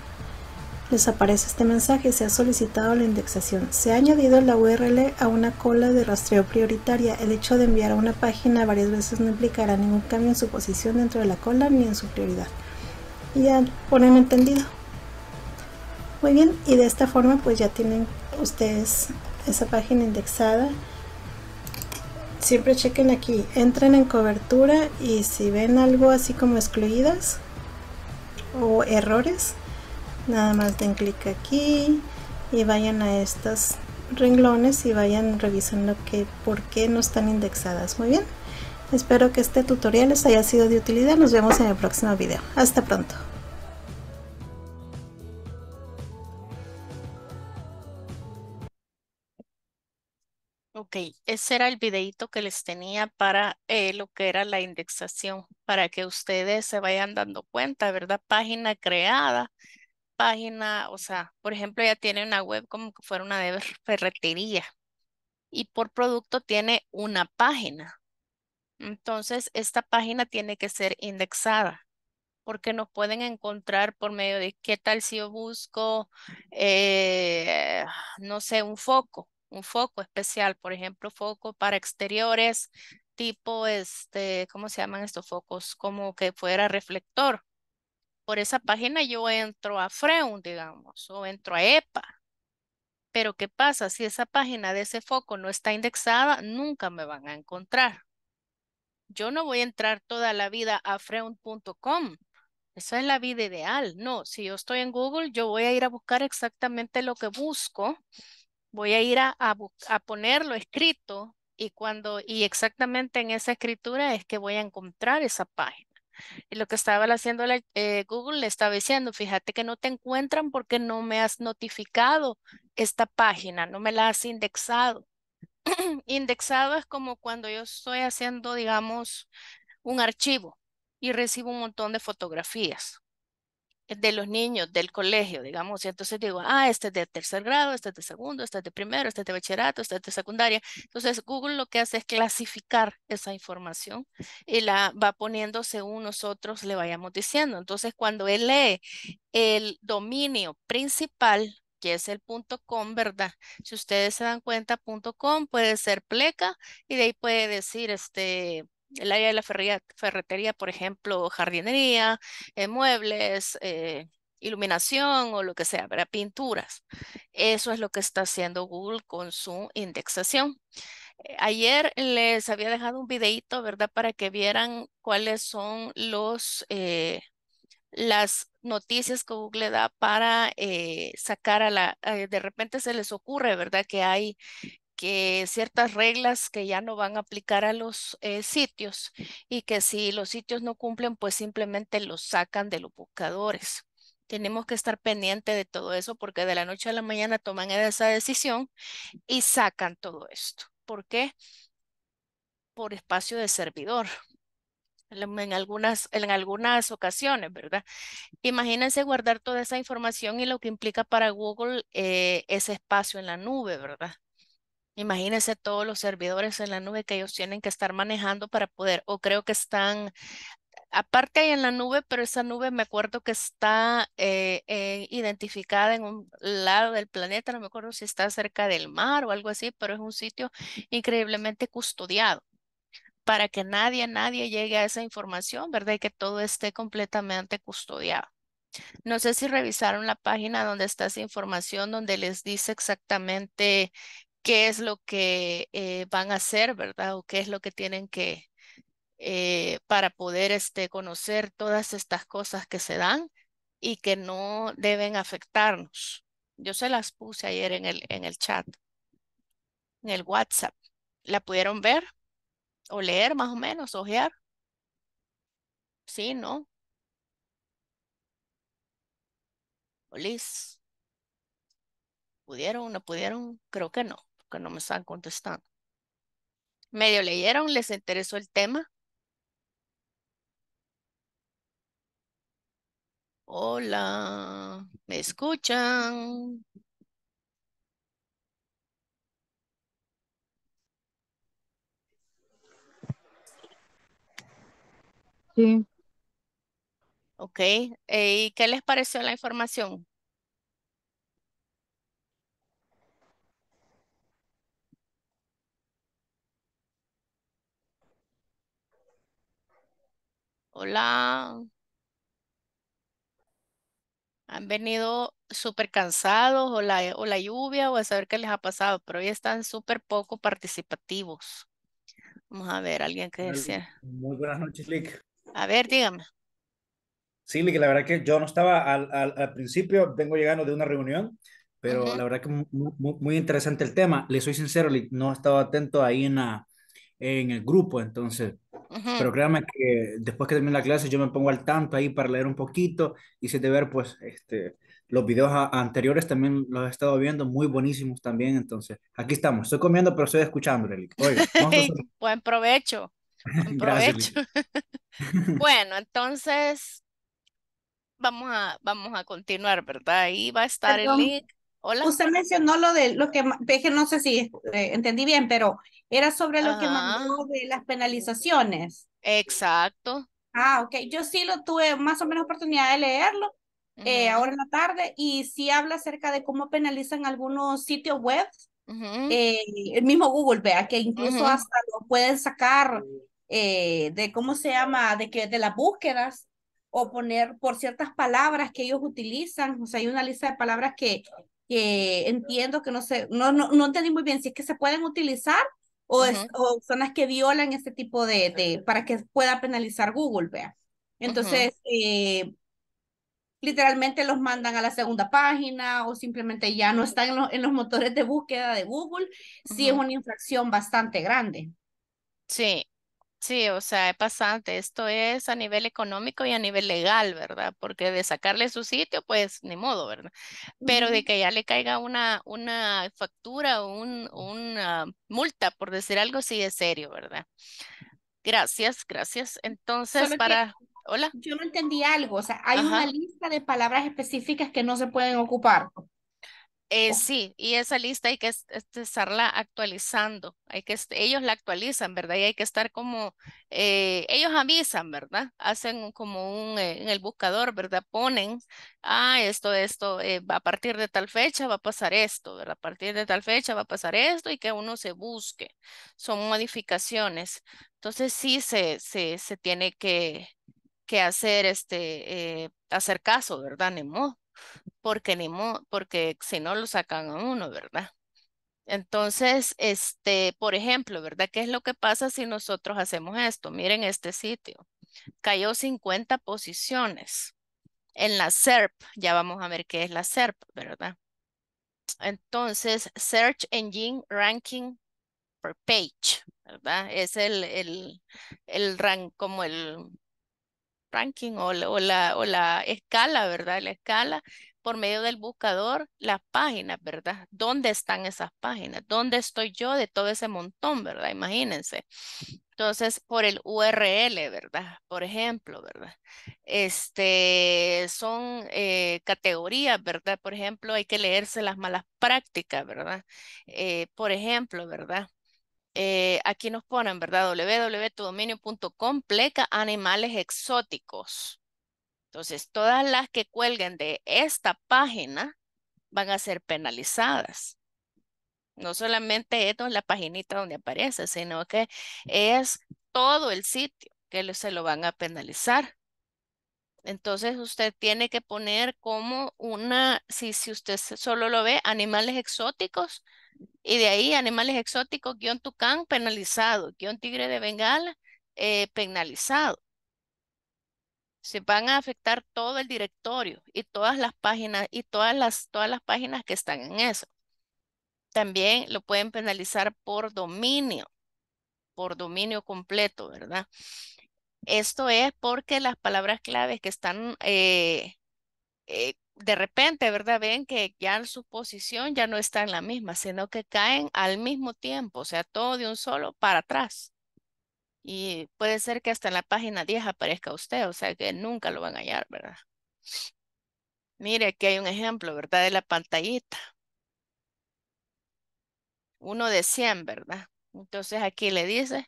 les aparece este mensaje se ha solicitado la indexación se ha añadido la URL a una cola de rastreo prioritaria el hecho de enviar a una página varias veces no implicará ningún cambio en su posición dentro de la cola ni en su prioridad y ya ponen entendido muy bien y de esta forma pues ya tienen ustedes esa página indexada siempre chequen aquí entren en cobertura y si ven algo así como excluidas o errores nada más den clic aquí y vayan a estos renglones y vayan revisando que por qué no están indexadas muy bien espero que este tutorial les haya sido de utilidad nos vemos en el próximo video hasta pronto Ok, ese era el videito que les tenía para eh, lo que era la indexación, para que ustedes se vayan dando cuenta, ¿verdad? Página creada, página, o sea, por ejemplo, ya tiene una web como que fuera una de ferretería y por producto tiene una página. Entonces, esta página tiene que ser indexada porque nos pueden encontrar por medio de qué tal si yo busco, eh, no sé, un foco un foco especial, por ejemplo, foco para exteriores, tipo, este, ¿cómo se llaman estos focos? Como que fuera reflector. Por esa página yo entro a Freun, digamos, o entro a EPA. Pero ¿qué pasa? Si esa página de ese foco no está indexada, nunca me van a encontrar. Yo no voy a entrar toda la vida a Freund.com. Esa es la vida ideal. No, si yo estoy en Google, yo voy a ir a buscar exactamente lo que busco voy a ir a, ponerlo escrito y cuando y exactamente en esa escritura es que voy a encontrar esa página. Y lo que estaba haciendo eh, Google le estaba diciendo, fíjate que no te encuentran porque no me has notificado esta página, no me la has indexado. indexado es como cuando yo estoy haciendo, digamos, un archivo y recibo un montón de fotografías de los niños del colegio, digamos, y entonces digo, ah, este es de tercer grado, este es de segundo, este es de primero, este es de bachillerato, este es de secundaria. Entonces, Google lo que hace es clasificar esa información y la va poniendo según nosotros le vayamos diciendo. Entonces, cuando él lee el dominio principal, que es el .com, ¿verdad? Si ustedes se dan cuenta, .com puede ser pleca y de ahí puede decir este el área de la ferretería, por ejemplo, jardinería, eh, muebles, eh, iluminación o lo que sea, ¿verdad? pinturas. Eso es lo que está haciendo Google con su indexación. Eh, ayer les había dejado un videito, ¿verdad? Para que vieran cuáles son los, las noticias que Google da para sacar a la, de repente se les ocurre, ¿verdad? Que hay que ciertas reglas que ya no van a aplicar a los eh, sitios y que si los sitios no cumplen, pues simplemente los sacan de los buscadores. Tenemos que estar pendiente de todo eso porque de la noche a la mañana toman esa decisión y sacan todo esto. ¿Por qué? Por espacio de servidor. En algunas, en algunas ocasiones, ¿verdad? Imagínense guardar toda esa información y lo que implica para Google eh, ese espacio en la nube, ¿verdad? Imagínense todos los servidores en la nube que ellos tienen que estar manejando para poder, o creo que están, aparte hay en la nube, pero esa nube me acuerdo que está eh, eh, identificada en un lado del planeta, no me acuerdo si está cerca del mar o algo así, pero es un sitio increíblemente custodiado para que nadie, nadie llegue a esa información, ¿verdad? Y que todo esté completamente custodiado. No sé si revisaron la página donde está esa información, donde les dice exactamente qué es lo que eh, van a hacer, ¿verdad? O qué es lo que tienen que, eh, para poder este, conocer todas estas cosas que se dan y que no deben afectarnos. Yo se las puse ayer en el, en el chat, en el WhatsApp. ¿La pudieron ver o leer más o menos, ojear? Sí, ¿no? Liz. ¿Pudieron o no pudieron? Creo que no que no me están contestando. Medio leyeron, les interesó el tema. Hola, ¿me escuchan? Sí. Ok, eh, ¿y qué les pareció la información? Hola. Han venido súper cansados o la, lluvia o a saber qué les ha pasado, pero hoy están súper poco participativos. Vamos a ver, alguien que decía. Muy buenas noches, Lick. A ver, dígame. Sí, Lick, la verdad que yo no estaba al, al, principio, vengo llegando de una reunión, pero la verdad que muy, interesante el tema. Le soy sincero, Lick, no estaba atento ahí en la, en el grupo, entonces. Pero créanme que después que termine la clase yo me pongo al tanto ahí para leer un poquito y si de ver pues este, los videos anteriores también los he estado viendo, muy buenísimos también, entonces aquí estamos. Estoy comiendo pero estoy escuchando, Relic. Buen provecho. Buen provecho. bueno, entonces vamos a, vamos a continuar, ¿verdad? Ahí va a estar el link. Hola. Usted mencionó lo de lo que, que no sé si eh, entendí bien, pero era sobre lo que mandó de las penalizaciones. Exacto. Ah, ok. Yo sí lo tuve más o menos oportunidad de leerlo eh, ahora en la tarde y sí habla acerca de cómo penalizan algunos sitios web. Eh, el mismo Google, vea, que incluso hasta lo pueden sacar de cómo se llama, de que de las búsquedas o poner por ciertas palabras que ellos utilizan, o sea, hay una lista de palabras que que entiendo que no sé, no, no, no entendí muy bien si es que se pueden utilizar o, o son las que violan este tipo de, de, para que pueda penalizar Google, vea. Entonces, eh, literalmente los mandan a la segunda página o simplemente ya no están en los, motores de búsqueda de Google, si es una infracción bastante grande. Sí, Sí, o sea, es pasante. Esto es a nivel económico y a nivel legal, ¿verdad? Porque de sacarle su sitio, pues ni modo, ¿verdad? Pero de que ya le caiga una, una factura o un, una multa, por decir algo, sí es serio, ¿verdad? Gracias, gracias. Entonces, para... Hola. Yo no entendí algo, o sea, hay una lista de palabras específicas que no se pueden ocupar. Eh, oh. sí, y esa lista hay que estarla actualizando, hay que, ellos la actualizan, ¿verdad? Y hay que estar como, eh, ellos avisan, ¿verdad? Hacen como un, eh, en el buscador, ¿verdad? Ponen, ah, esto, esto, a partir de tal fecha va a pasar esto, ¿verdad? A partir de tal fecha va a pasar esto y que uno se busque. Son modificaciones. Entonces sí se, se, tiene que, que hacer, este, hacer caso, ¿verdad? Nemo? porque, porque si no lo sacan a uno, ¿verdad? Entonces, este, por ejemplo, ¿verdad? ¿Qué es lo que pasa si nosotros hacemos esto? Miren este sitio. Cayó 50 posiciones en la SERP. Ya vamos a ver qué es la SERP, ¿verdad? Entonces, Search Engine Ranking per Page, ¿verdad? Es el, el, el rank, como el ranking o, la, o la escala, ¿verdad? La escala por medio del buscador las páginas, ¿verdad? ¿Dónde están esas páginas? ¿Dónde estoy yo de todo ese montón, ¿verdad? Imagínense. Entonces, por el URL, ¿verdad? Por ejemplo, ¿verdad? Este, son eh, categorías, ¿verdad? Por ejemplo, hay que leerse las malas prácticas, ¿verdad? Eh, por ejemplo, ¿verdad? Eh, aquí nos ponen, ¿verdad? www.tudominio.com pleca animales exóticos. Entonces, todas las que cuelguen de esta página van a ser penalizadas. No solamente es la paginita donde aparece, sino que es todo el sitio que se lo van a penalizar. Entonces usted tiene que poner como una, si, si usted solo lo ve, animales exóticos, y de ahí animales exóticos, guión tucán penalizado, guión tigre de bengala eh, penalizado se van a afectar todo el directorio y todas las páginas y todas las, todas las páginas que están en eso. También lo pueden penalizar por dominio, por dominio completo, ¿verdad? Esto es porque las palabras claves que están eh, eh, de repente, ¿verdad? Ven que ya su posición ya no está en la misma, sino que caen al mismo tiempo, o sea, todo de un solo para atrás. Y puede ser que hasta en la página 10 aparezca usted, o sea que nunca lo van a hallar, ¿verdad? Mire, aquí hay un ejemplo, ¿verdad? De la pantallita. Uno de 100, ¿verdad? Entonces aquí le dice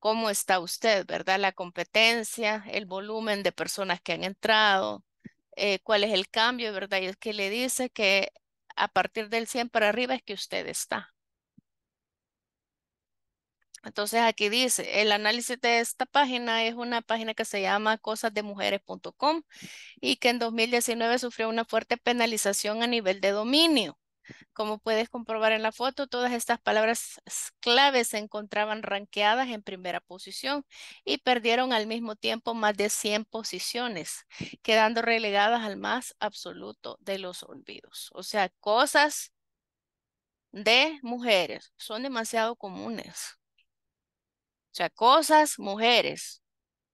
cómo está usted, ¿verdad? La competencia, el volumen de personas que han entrado, eh, cuál es el cambio, ¿verdad? Y es que le dice que a partir del 100 para arriba es que usted está. Entonces aquí dice, el análisis de esta página es una página que se llama cosasdemujeres.com y que en 2019 sufrió una fuerte penalización a nivel de dominio. Como puedes comprobar en la foto, todas estas palabras claves se encontraban ranqueadas en primera posición y perdieron al mismo tiempo más de 100 posiciones, quedando relegadas al más absoluto de los olvidos. O sea, cosas de mujeres son demasiado comunes sea, cosas, mujeres,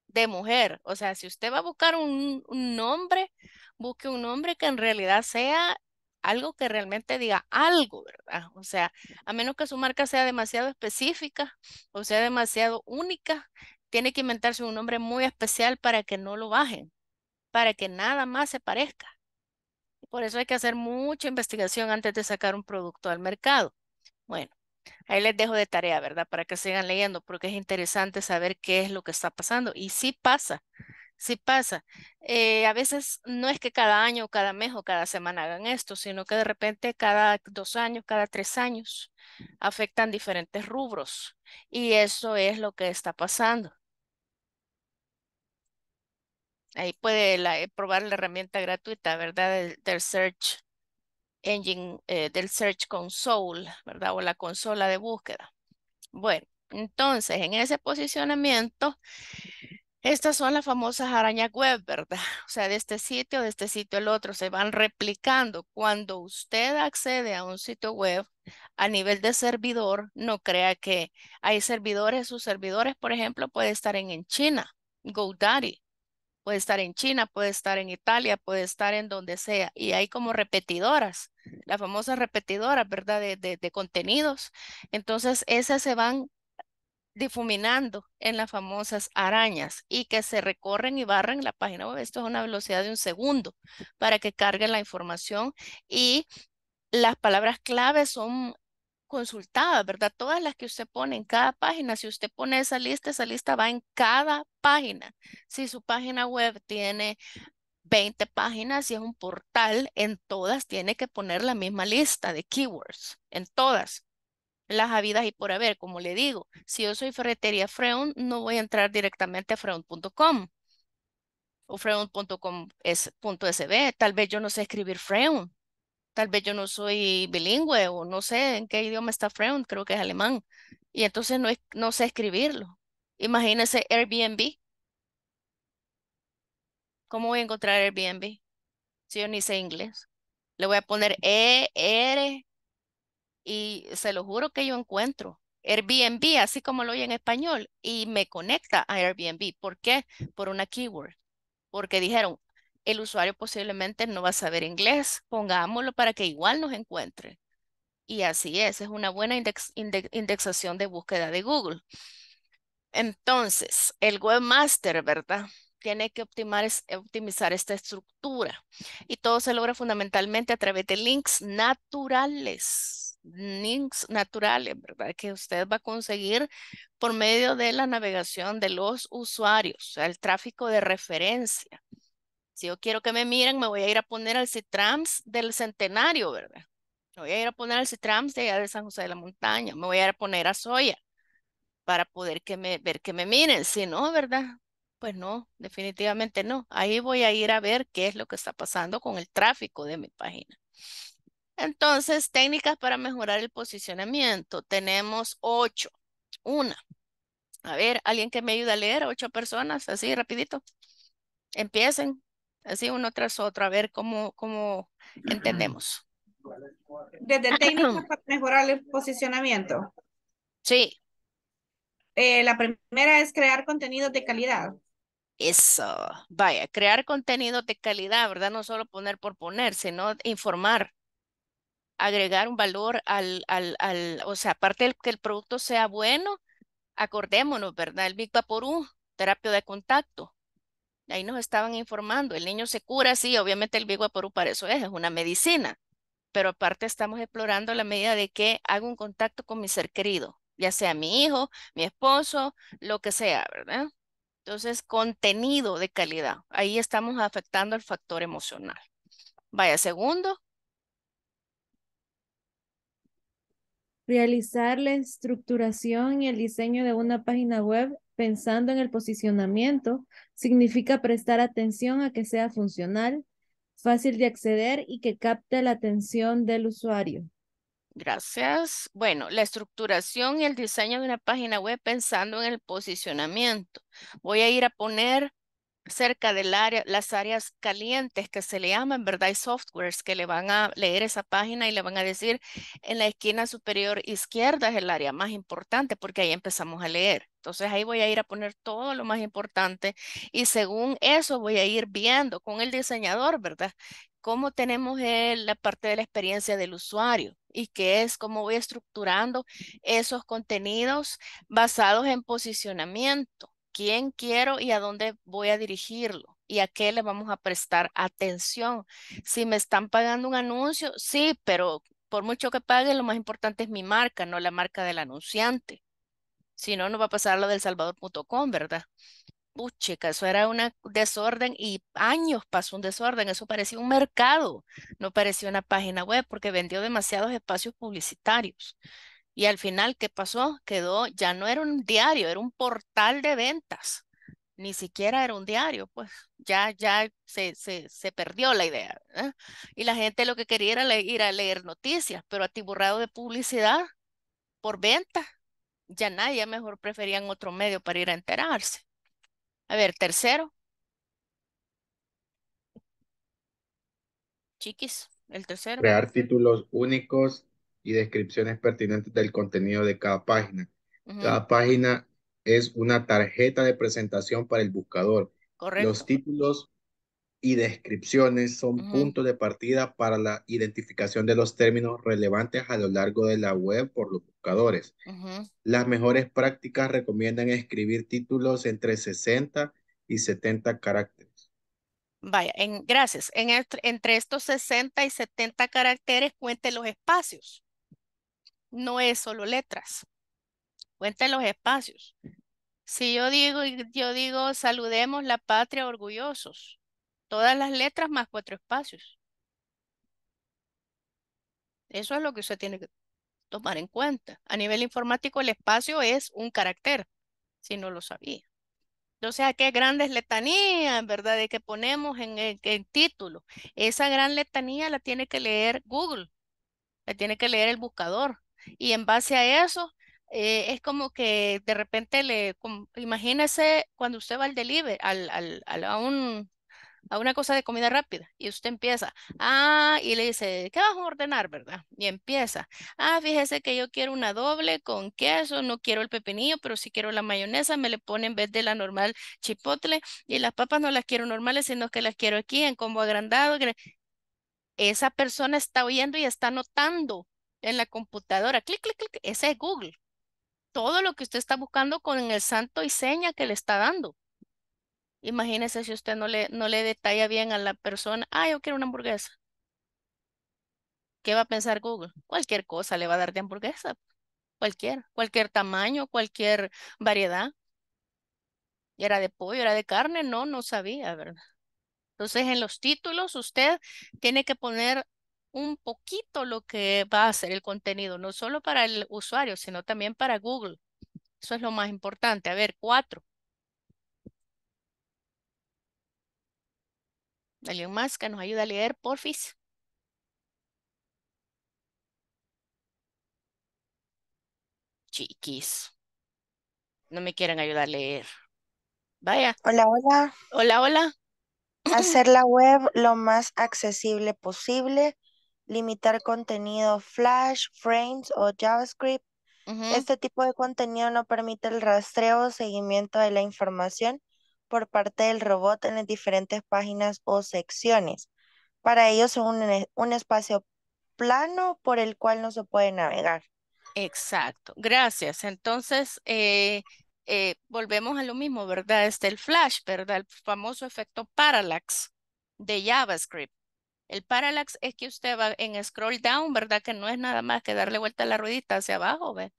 de mujer. O sea, si usted va a buscar un, un nombre, busque un nombre que en realidad sea algo que realmente diga algo, ¿verdad? O sea, a menos que su marca sea demasiado específica o sea demasiado única, tiene que inventarse un nombre muy especial para que no lo bajen, para que nada más se parezca. Por eso hay que hacer mucha investigación antes de sacar un producto al mercado. Bueno, Ahí les dejo de tarea, ¿verdad? Para que sigan leyendo, porque es interesante saber qué es lo que está pasando. Y sí pasa, sí pasa. Eh, a veces no es que cada año, cada mes o cada semana hagan esto, sino que de repente cada dos años, cada tres años afectan diferentes rubros. Y eso es lo que está pasando. Ahí puede eh, probar la herramienta gratuita, ¿verdad? del Search engine eh, del Search Console, ¿verdad? O la consola de búsqueda. Bueno, entonces en ese posicionamiento, estas son las famosas arañas web, ¿verdad? O sea, de este sitio, de este sitio el otro, se van replicando. Cuando usted accede a un sitio web a nivel de servidor, no crea que hay servidores, sus servidores, por ejemplo, puede estar en China, GoDaddy, puede estar en China, puede estar en Italia, puede estar en donde sea. Y hay como repetidoras, las famosas repetidoras, ¿verdad? De, contenidos. Entonces, esas se van difuminando en las famosas arañas y que se recorren y barren la página web. Esto es una velocidad de un segundo para que carguen la información y las palabras clave son consultada ¿verdad? Todas las que usted pone en cada página. Si usted pone esa lista, esa lista va en cada página. Si su página web tiene 20 páginas y es un portal, en todas tiene que poner la misma lista de keywords, en todas las habidas y por haber, como le digo, si yo soy ferretería Freund, no voy a entrar directamente a freund.com o freon.com es tal vez yo no sé escribir Freund, tal vez yo no soy bilingüe o no sé en qué idioma está Freund, creo que es alemán, y entonces no, sé escribirlo. Imagínese Airbnb. ¿Cómo voy a encontrar Airbnb? Si yo ni sé inglés. Le voy a poner E, R, y se lo juro que yo encuentro. Airbnb, así como lo oye en español, y me conecta a Airbnb. ¿Por qué? Por una keyword. Porque dijeron el usuario posiblemente no va a saber inglés, pongámoslo para que igual nos encuentre. Y así es, es una buena indexación de búsqueda de Google. Entonces, el webmaster, ¿verdad? Tiene que optimar, optimizar esta estructura y todo se logra fundamentalmente a través de links naturales, links naturales, ¿verdad? Que usted va a conseguir por medio de la navegación de los usuarios, el tráfico de referencia. Si yo quiero que me miren, me voy a ir a poner al CITRAMS del centenario, ¿verdad? Me voy a ir a poner al CITRAMS de allá de San José de la Montaña, me voy a ir a poner a Soya para poder que me, ver que me miren. Si no, ¿verdad? Pues no, definitivamente no. Ahí voy a ir a ver qué es lo que está pasando con el tráfico de mi página. Entonces, técnicas para mejorar el posicionamiento. Tenemos ocho. Una. A ver, alguien que me ayude a leer, ocho personas, así rapidito. Empiecen así uno tras otro, a ver cómo, cómo entendemos. Desde técnicas para mejorar el posicionamiento. Sí. Eh, la primera es crear contenido de calidad. Eso, vaya, crear contenido de calidad, ¿verdad? No solo poner por poner, sino informar, agregar un valor al, al, al o sea, aparte de que el producto sea bueno, acordémonos, ¿verdad? El Big Vaporú, terapia de contacto, Ahí nos estaban informando, el niño se cura, sí, obviamente el por para eso es, es una medicina, pero aparte estamos explorando la medida de que hago un contacto con mi ser querido, ya sea mi hijo, mi esposo, lo que sea, ¿verdad? Entonces, contenido de calidad, ahí estamos afectando el factor emocional. Vaya, segundo. Realizar la estructuración y el diseño de una página web pensando en el posicionamiento, significa prestar atención a que sea funcional, fácil de acceder y que capte la atención del usuario. Gracias. Bueno, la estructuración y el diseño de una página web pensando en el posicionamiento. Voy a ir a poner cerca del área, las áreas calientes que se le llaman, ¿verdad? Hay softwares que le van a leer esa página y le van a decir en la esquina superior izquierda es el área más importante porque ahí empezamos a leer. Entonces ahí voy a ir a poner todo lo más importante y según eso voy a ir viendo con el diseñador, ¿verdad? Cómo tenemos la parte de la experiencia del usuario y qué es, cómo voy estructurando esos contenidos basados en posicionamiento quién quiero y a dónde voy a dirigirlo y a qué le vamos a prestar atención. Si me están pagando un anuncio, sí, pero por mucho que pague, lo más importante es mi marca, no la marca del anunciante. Si no, no va a pasar lo del salvador.com, ¿verdad? Puchica, eso era un desorden y años pasó un desorden. Eso parecía un mercado, no parecía una página web porque vendió demasiados espacios publicitarios. Y al final, ¿qué pasó? Quedó, ya no era un diario, era un portal de ventas. Ni siquiera era un diario, pues ya, ya se, se, se perdió la idea. ¿eh? Y la gente lo que quería era leer, ir a leer noticias, pero atiborrado de publicidad por venta, ya nadie mejor preferían otro medio para ir a enterarse. A ver, tercero. Chiquis, el tercero. Crear títulos únicos y descripciones pertinentes del contenido de cada página. Cada página es una tarjeta de presentación para el buscador. Los títulos y descripciones son puntos de partida para la identificación de los términos relevantes a lo largo de la web por los buscadores. Las mejores prácticas recomiendan escribir títulos entre 60 y 70 caracteres. Vaya, gracias. entre estos 60 y 70 caracteres cuente los espacios no es solo letras. Cuenta los espacios. Si yo digo, yo digo, saludemos la patria orgullosos, todas las letras más cuatro espacios. Eso es lo que usted tiene que tomar en cuenta. A nivel informático, el espacio es un carácter, si no lo sabía. Entonces, ¿a qué grandes letanías, verdad, de que ponemos en el, en título? Esa gran letanía la tiene que leer Google, la tiene que leer el buscador, y en base a eso eh, es como que de repente le, imagínese cuando usted va al delivery, al, a un a una cosa de comida rápida y usted empieza, ah, y le dice, ¿qué vas a ordenar, verdad? Y empieza, ah, fíjese que yo quiero una doble con queso, no quiero el pepinillo, pero sí quiero la mayonesa, me le pone en vez de la normal chipotle y las papas no las quiero normales, sino que las quiero aquí en combo agrandado. Esa persona está oyendo y está notando en la computadora. Clic, clic, clic. Ese es Google. Todo lo que usted está buscando con el santo y seña que le está dando. Imagínese si usted no le, no le detalla bien a la persona, ah, yo quiero una hamburguesa. ¿Qué va a pensar Google? Cualquier cosa le va a dar de hamburguesa. Cualquier, cualquier tamaño, cualquier variedad. ¿Y era de pollo, era de carne? No, no sabía, ¿verdad? Entonces, en los títulos usted tiene que poner un poquito lo que va a ser el contenido, no solo para el usuario, sino también para Google. Eso es lo más importante. A ver, cuatro. ¿Alguien más que nos ayude a leer, porfis? Chiquis. No me quieren ayudar a leer. Vaya. Hola, hola. Hola, hola. Hacer la web lo más accesible posible limitar contenido Flash, Frames o JavaScript. Este tipo de contenido no permite el rastreo o seguimiento de la información por parte del robot en las diferentes páginas o secciones. Para ello es un, eh, un espacio plano por el cual no se puede navegar. Exacto, gracias. Entonces, eh, eh, volvemos a lo mismo, ¿verdad? Este el flash, ¿verdad? El famoso efecto parallax de JavaScript. El parallax es que usted va en scroll down, ¿verdad? Que no es nada más que darle vuelta a la ruedita hacia abajo, ¿ve?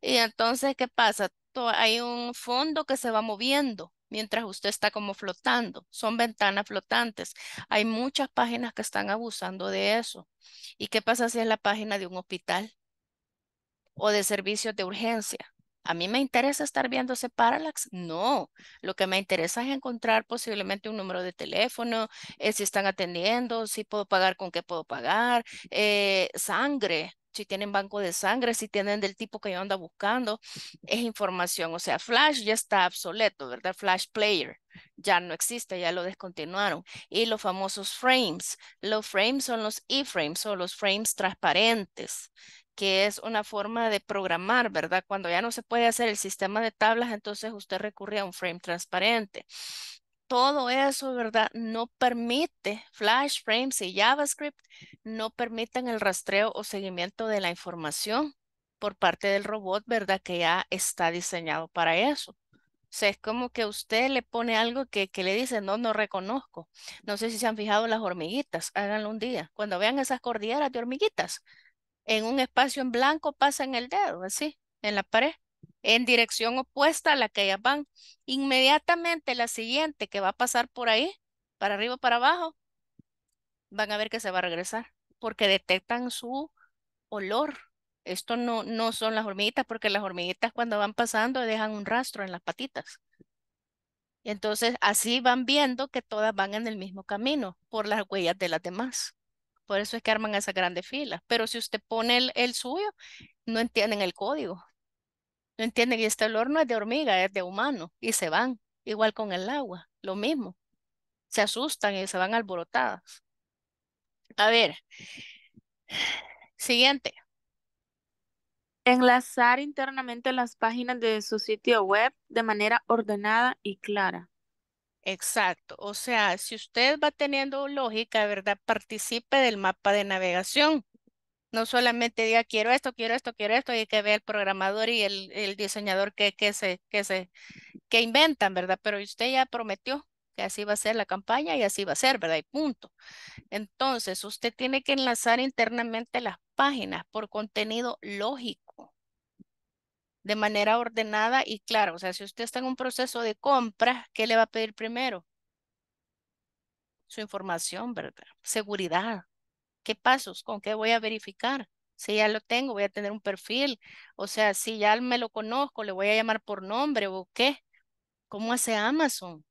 Y entonces, ¿qué pasa? hay un fondo que se va moviendo mientras usted está como flotando. Son ventanas flotantes. Hay muchas páginas que están abusando de eso. ¿Y qué pasa si es la página de un hospital? O de servicios de urgencia. ¿A mí me interesa estar viendo ese parallax? No, lo que me interesa es encontrar posiblemente un número de teléfono, eh, si están atendiendo, si puedo pagar, con qué puedo pagar, eh, sangre, si tienen banco de sangre, si tienen del tipo que yo ando buscando, es información. O sea, Flash ya está obsoleto, ¿verdad? Flash Player ya no existe, ya lo descontinuaron. Y los famosos frames. Los frames son los e-frames, son los frames transparentes que es una forma de programar, ¿verdad? Cuando ya no se puede hacer el sistema de tablas, entonces usted recurre a un frame transparente. Todo eso, ¿verdad? No permite, Flash, Frames y JavaScript no permiten el rastreo o seguimiento de la información por parte del robot, ¿verdad? Que ya está diseñado para eso. O sea, es como que usted le pone algo que, que, le dice, no, no reconozco. No sé si se han fijado las hormiguitas, háganlo un día. Cuando vean esas cordilleras de hormiguitas, en un espacio en blanco pasan el dedo, así, en la pared, en dirección opuesta a la que ellas van. Inmediatamente la siguiente que va a pasar por ahí, para arriba, o para abajo, van a ver que se va a regresar, porque detectan su olor. Esto no, no son las hormiguitas, porque las hormiguitas cuando van pasando dejan un rastro en las patitas. Entonces, así van viendo que todas van en el mismo camino por las huellas de las demás. Por eso es que arman esa grandes fila. Pero si usted pone el, el suyo, no entienden el código. No entienden que este olor no es de hormiga, es de humano. Y se van. Igual con el agua, lo mismo. Se asustan y se van alborotadas. A ver. Siguiente. Enlazar internamente las páginas de su sitio web de manera ordenada y clara. Exacto. O sea, si usted va teniendo lógica, ¿verdad? Participe del mapa de navegación. No solamente diga quiero esto, quiero esto, quiero esto, y que ver el programador y el, el diseñador que, que, se, que se que inventan, ¿verdad? Pero usted ya prometió que así va a ser la campaña y así va a ser, ¿verdad? Y punto. Entonces, usted tiene que enlazar internamente las páginas por contenido lógico de manera ordenada y clara. O sea, si usted está en un proceso de compra, ¿qué le va a pedir primero? Su información, ¿verdad? Seguridad. ¿Qué pasos? ¿Con qué voy a verificar? Si ya lo tengo, voy a tener un perfil. O sea, si ya me lo conozco, le voy a llamar por nombre o qué. ¿Cómo hace Amazon?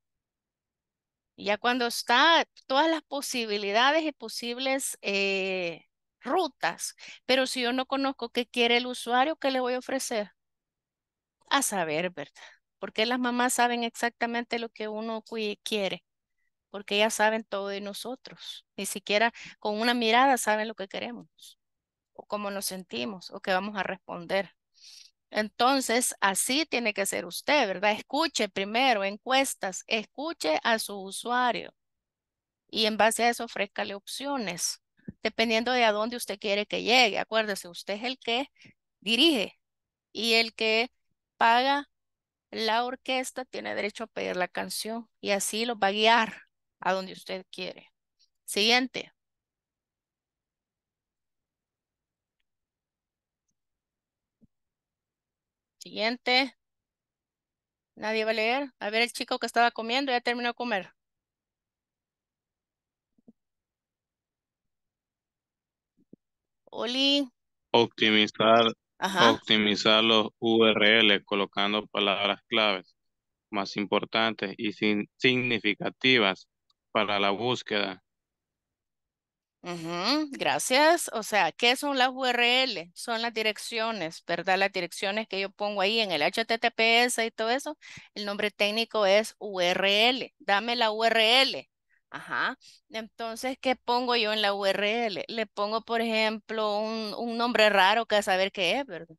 Ya cuando está todas las posibilidades y posibles eh, rutas, pero si yo no conozco qué quiere el usuario, ¿qué le voy a ofrecer? a saber, ¿verdad? Porque las mamás saben exactamente lo que uno quiere, porque ellas saben todo de nosotros, ni siquiera con una mirada saben lo que queremos, o cómo nos sentimos, o qué vamos a responder. Entonces, así tiene que ser usted, ¿verdad? Escuche primero encuestas, escuche a su usuario y en base a eso ofrezcale opciones, dependiendo de a dónde usted quiere que llegue. Acuérdese, usted es el que dirige y el que paga, la orquesta tiene derecho a pedir la canción y así lo va a guiar a donde usted quiere. Siguiente. Siguiente. Nadie va a leer. A ver, el chico que estaba comiendo ya terminó de comer. Oli. Optimizar Optimizar los URL colocando palabras claves más importantes y significativas para la búsqueda. gracias. O sea, ¿qué son las URL? Son las direcciones, ¿verdad? Las direcciones que yo pongo ahí en el HTTPS y todo eso. El nombre técnico es URL. Dame la URL. Ajá. Entonces, ¿qué pongo yo en la URL? Le pongo, por ejemplo, un, un nombre raro que saber qué es, ¿verdad?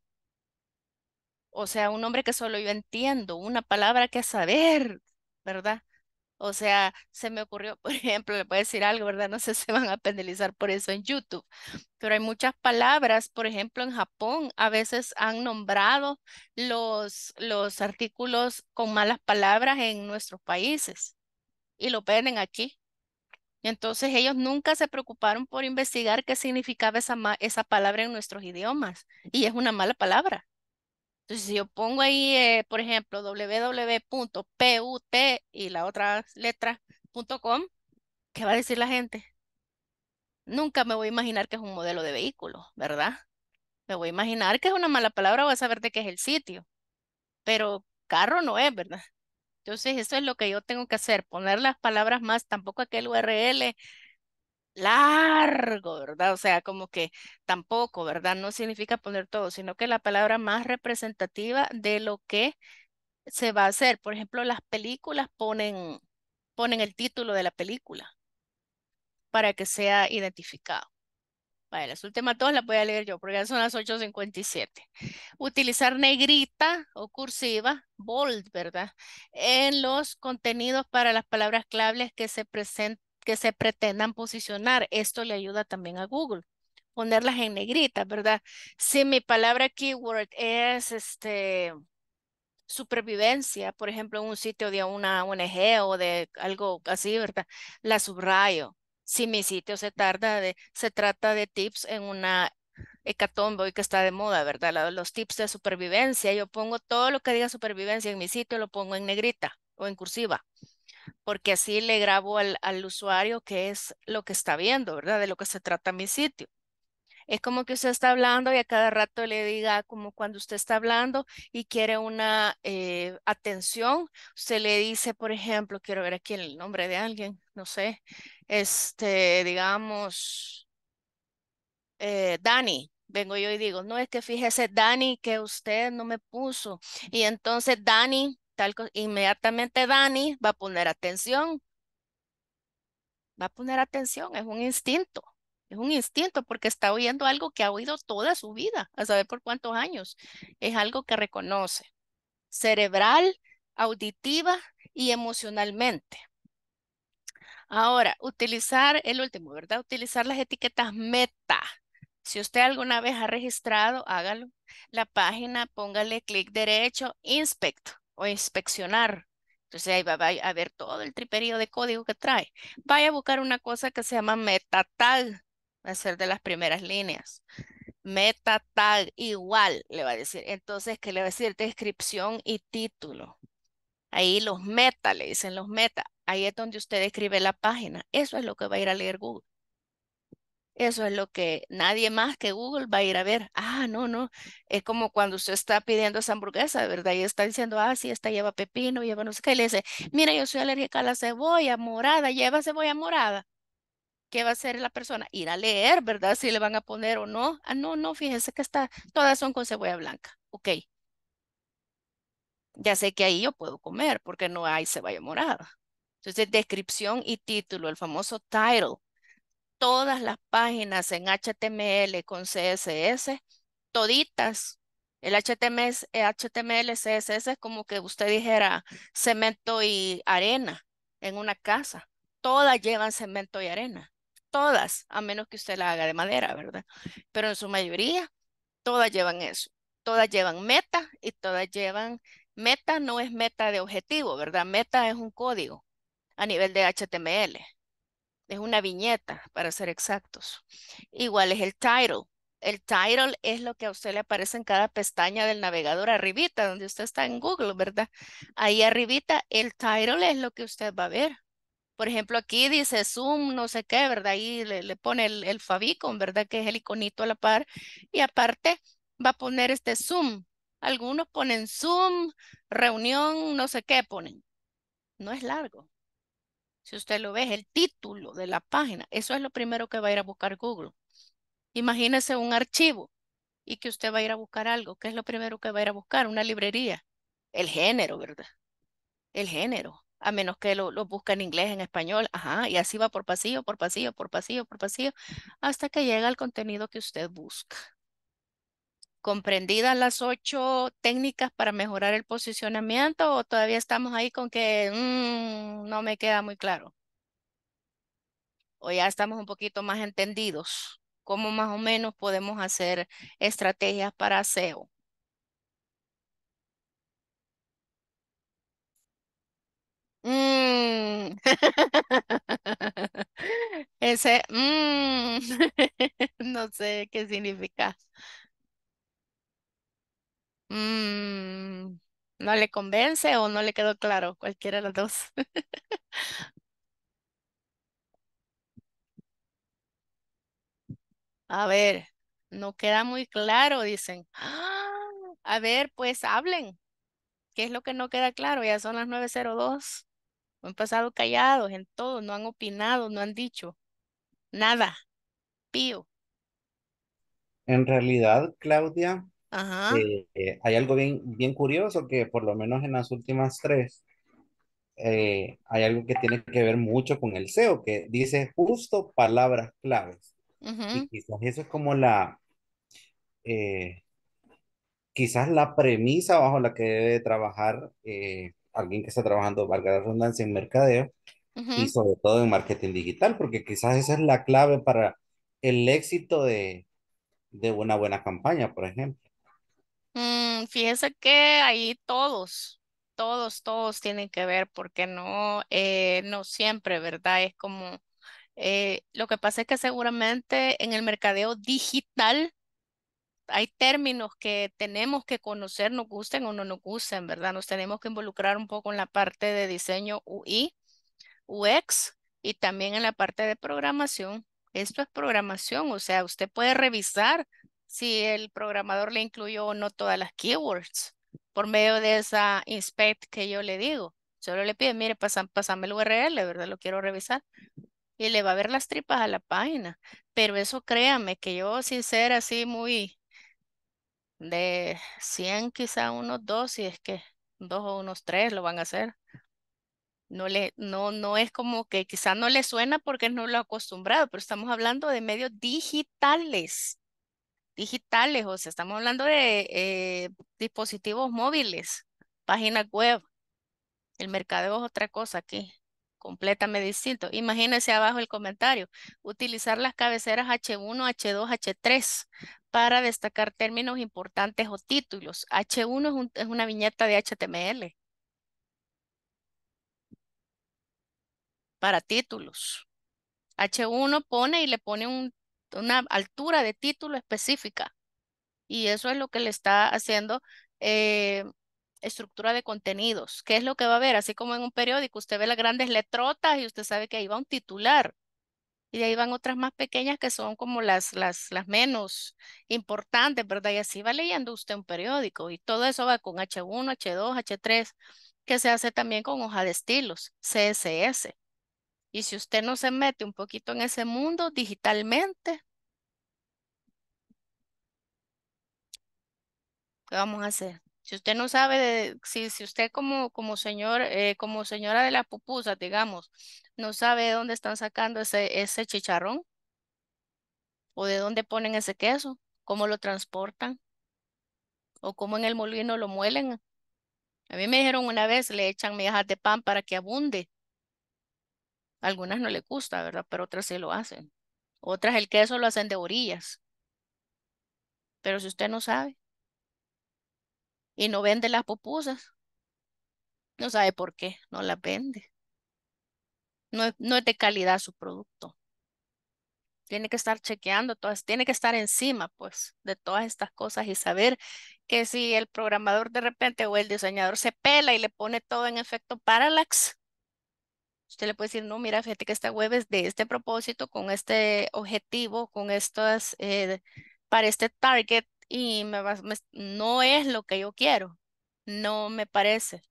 O sea, un nombre que solo yo entiendo, una palabra que saber, ¿verdad? O sea, se me ocurrió, por ejemplo, le voy decir algo, ¿verdad? No sé si van a penalizar por eso en YouTube, pero hay muchas palabras, por ejemplo, en Japón a veces han nombrado los, los artículos con malas palabras en nuestros países y lo venden aquí. Entonces ellos nunca se preocuparon por investigar qué significaba esa, esa palabra en nuestros idiomas y es una mala palabra. Entonces si yo pongo ahí, eh, por ejemplo, www.put y la otra letra .com, ¿qué va a decir la gente? Nunca me voy a imaginar que es un modelo de vehículo, ¿verdad? Me voy a imaginar que es una mala palabra, voy a saber de qué es el sitio. Pero carro no es, ¿verdad? Entonces, eso es lo que yo tengo que hacer, poner las palabras más, tampoco aquel URL largo, ¿verdad? O sea, como que tampoco, ¿verdad? No significa poner todo, sino que la palabra más representativa de lo que se va a hacer. Por ejemplo, las películas ponen, ponen el título de la película para que sea identificado las últimas dos las voy a leer yo porque ya son las 8.57. Utilizar negrita o cursiva, bold, ¿verdad? En los contenidos para las palabras claves que se, que se pretendan posicionar. Esto le ayuda también a Google. Ponerlas en negrita, ¿verdad? Si mi palabra keyword es este supervivencia, por ejemplo, en un sitio de una ONG o de algo así, ¿verdad? La subrayo si mi sitio se tarda, de, se trata de tips en una hecatombe hoy que está de moda, ¿verdad? Los tips de supervivencia. Yo pongo todo lo que diga supervivencia en mi sitio, lo pongo en negrita o en cursiva, porque así le grabo al, al usuario qué es lo que está viendo, ¿verdad? De lo que se trata mi sitio. Es como que usted está hablando y a cada rato le diga como cuando usted está hablando y quiere una eh, atención, usted le dice, por ejemplo, quiero ver aquí el nombre de alguien, no sé, este, digamos, eh, Dani, vengo yo y digo, no es que fíjese, Dani, que usted no me puso. Y entonces Dani, tal, inmediatamente Dani va a poner atención. Va a poner atención, es un instinto. Es un instinto porque está oyendo algo que ha oído toda su vida, a saber por cuántos años. Es algo que reconoce cerebral, auditiva y emocionalmente. Ahora, utilizar el último, ¿verdad? Utilizar las etiquetas meta. Si usted alguna vez ha registrado, hágalo. La página, póngale clic derecho, inspect o inspeccionar. Entonces ahí va, a ver todo el triperío de código que trae. Vaya a buscar una cosa que se llama meta tag va a ser de las primeras líneas. Meta tag igual, le va a decir. Entonces, ¿qué le va a decir? Descripción y título. Ahí los meta, le dicen los meta. Ahí es donde usted escribe la página. Eso es lo que va a ir a leer Google. Eso es lo que nadie más que Google va a ir a ver. Ah, no, no. Es como cuando usted está pidiendo esa hamburguesa, ¿verdad? Y está diciendo, ah, sí, esta lleva pepino, lleva no sé qué. Y le dice, mira, yo soy alérgica a la cebolla morada, lleva cebolla morada. ¿qué va a hacer la persona? Ir a leer, ¿verdad? Si le van a poner o no. Ah, no, no, fíjese que está, todas son con cebolla blanca. Ok. Ya sé que ahí yo puedo comer porque no hay cebolla morada. Entonces, descripción y título, el famoso title. Todas las páginas en HTML con CSS, toditas. El HTML, eh, HTML CSS es como que usted dijera cemento y arena en una casa. Todas llevan cemento y arena todas, a menos que usted la haga de madera, ¿verdad? Pero en su mayoría, todas llevan eso. Todas llevan meta y todas llevan, meta no es meta de objetivo, ¿verdad? Meta es un código a nivel de HTML. Es una viñeta, para ser exactos. Igual es el title. El title es lo que a usted le aparece en cada pestaña del navegador arribita, donde usted está en Google, ¿verdad? Ahí arribita, el title es lo que usted va a ver. Por ejemplo, aquí dice Zoom, no sé qué, ¿verdad? Ahí le, pone el, el ¿verdad? Que es el iconito a la par. Y aparte va a poner este Zoom. Algunos ponen Zoom, reunión, no sé qué ponen. No es largo. Si usted lo ve, el título de la página. Eso es lo primero que va a ir a buscar Google. Imagínese un archivo y que usted va a ir a buscar algo. ¿Qué es lo primero que va a ir a buscar? Una librería. El género, ¿verdad? El género a menos que lo, busque en inglés, en español, ajá, y así va por pasillo, por pasillo, por pasillo, por pasillo, hasta que llega el contenido que usted busca. ¿Comprendidas las ocho técnicas para mejorar el posicionamiento o todavía estamos ahí con que mm, no me queda muy claro? ¿O ya estamos un poquito más entendidos? ¿Cómo más o menos podemos hacer estrategias para SEO? Mm. Ese, mm. no sé qué significa. Mm. ¿no le convence o no le quedó claro? Cualquiera de las dos. A ver, no queda muy claro, dicen. A ver, pues hablen. ¿Qué es lo que no queda claro? Ya son las 9.02 han pasado callados en todo, no han opinado, no han dicho nada. Pío. En realidad, Claudia, eh, eh, hay algo bien, bien curioso que por lo menos en las últimas tres eh, hay algo que tiene que ver mucho con el SEO, que dice justo palabras claves. Y quizás eso es como la, quizás la premisa bajo la que debe trabajar eh, alguien que está trabajando, valga la redundancia, en mercadeo y sobre todo en marketing digital, porque quizás esa es la clave para el éxito de, una buena campaña, por ejemplo. Mm, fíjese que ahí todos, todos, todos tienen que ver, porque no, eh, no siempre, ¿verdad? Es como, eh, lo que pasa es que seguramente en el mercadeo digital, hay términos que tenemos que conocer, nos gusten o no nos gusten, ¿verdad? Nos tenemos que involucrar un poco en la parte de diseño UI, UX y también en la parte de programación. Esto es programación, o sea, usted puede revisar si el programador le incluyó o no todas las keywords por medio de esa inspect que yo le digo. Solo le pide, mire, pasan, pasame el URL, ¿verdad? Lo quiero revisar y le va a ver las tripas a la página. Pero eso créame, que yo sin ser así muy de 100 quizá unos dos, si es que dos o unos tres lo van a hacer. No, le, no, no es como que quizá no le suena porque no lo ha acostumbrado, pero estamos hablando de medios digitales, digitales, o sea, estamos hablando de eh, dispositivos móviles, páginas web. El mercadeo es otra cosa aquí completamente distinto. Imagínense abajo el comentario, utilizar las cabeceras H1, H2, H3 para destacar términos importantes o títulos. H1 es, una viñeta de HTML para títulos. H1 pone y le pone una altura de título específica. Y eso es lo que le está haciendo eh, estructura de contenidos. ¿Qué es lo que va a ver? Así como en un periódico, usted ve las grandes letrotas y usted sabe que ahí va un titular. Y de ahí van otras más pequeñas que son como las, las, las menos importantes, ¿verdad? Y así va leyendo usted un periódico. Y todo eso va con H1, H2, H3, que se hace también con hoja de estilos, CSS. Y si usted no se mete un poquito en ese mundo digitalmente, ¿qué vamos a hacer? Si usted no sabe, de, si, si usted como, como señor, eh, como señora de las pupusas, digamos, no sabe de dónde están sacando ese, ese chicharrón o de dónde ponen ese queso, cómo lo transportan o cómo en el molino lo muelen. A mí me dijeron una vez, le echan migajas de pan para que abunde. Algunas no le gusta, ¿verdad? Pero otras sí lo hacen. Otras el queso lo hacen de orillas. Pero si usted no sabe, y no vende las pupusas. No sabe por qué, no las vende. No, no es de calidad su producto. Tiene que estar chequeando todas, tiene que estar encima, pues, de todas estas cosas y saber que si el programador de repente o el diseñador se pela y le pone todo en efecto parallax, Usted le puede decir, no, mira, fíjate que esta web es de este propósito, con este objetivo, con estas, eh, para este target, y me no es lo que yo quiero, no me parece.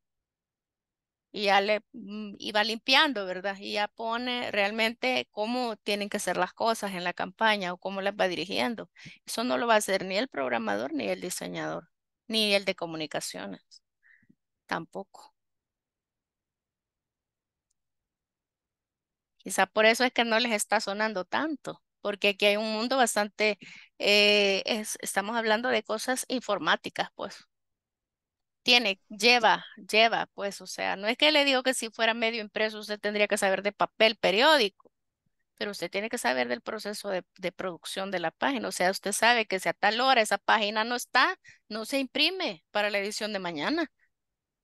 Y ya le mm, y va limpiando, ¿verdad? Y ya pone realmente cómo tienen que ser las cosas en la campaña o cómo las va dirigiendo. Eso no lo va a hacer ni el programador, ni el diseñador, ni el de comunicaciones, tampoco. Quizá por eso es que no les está sonando tanto porque aquí hay un mundo bastante, eh, es, estamos hablando de cosas informáticas, pues. Tiene, lleva, lleva, pues, o sea, no es que le digo que si fuera medio impreso usted tendría que saber de papel periódico, pero usted tiene que saber del proceso de, de producción de la página, o sea, usted sabe que si a tal hora esa página no está, no se imprime para la edición de mañana,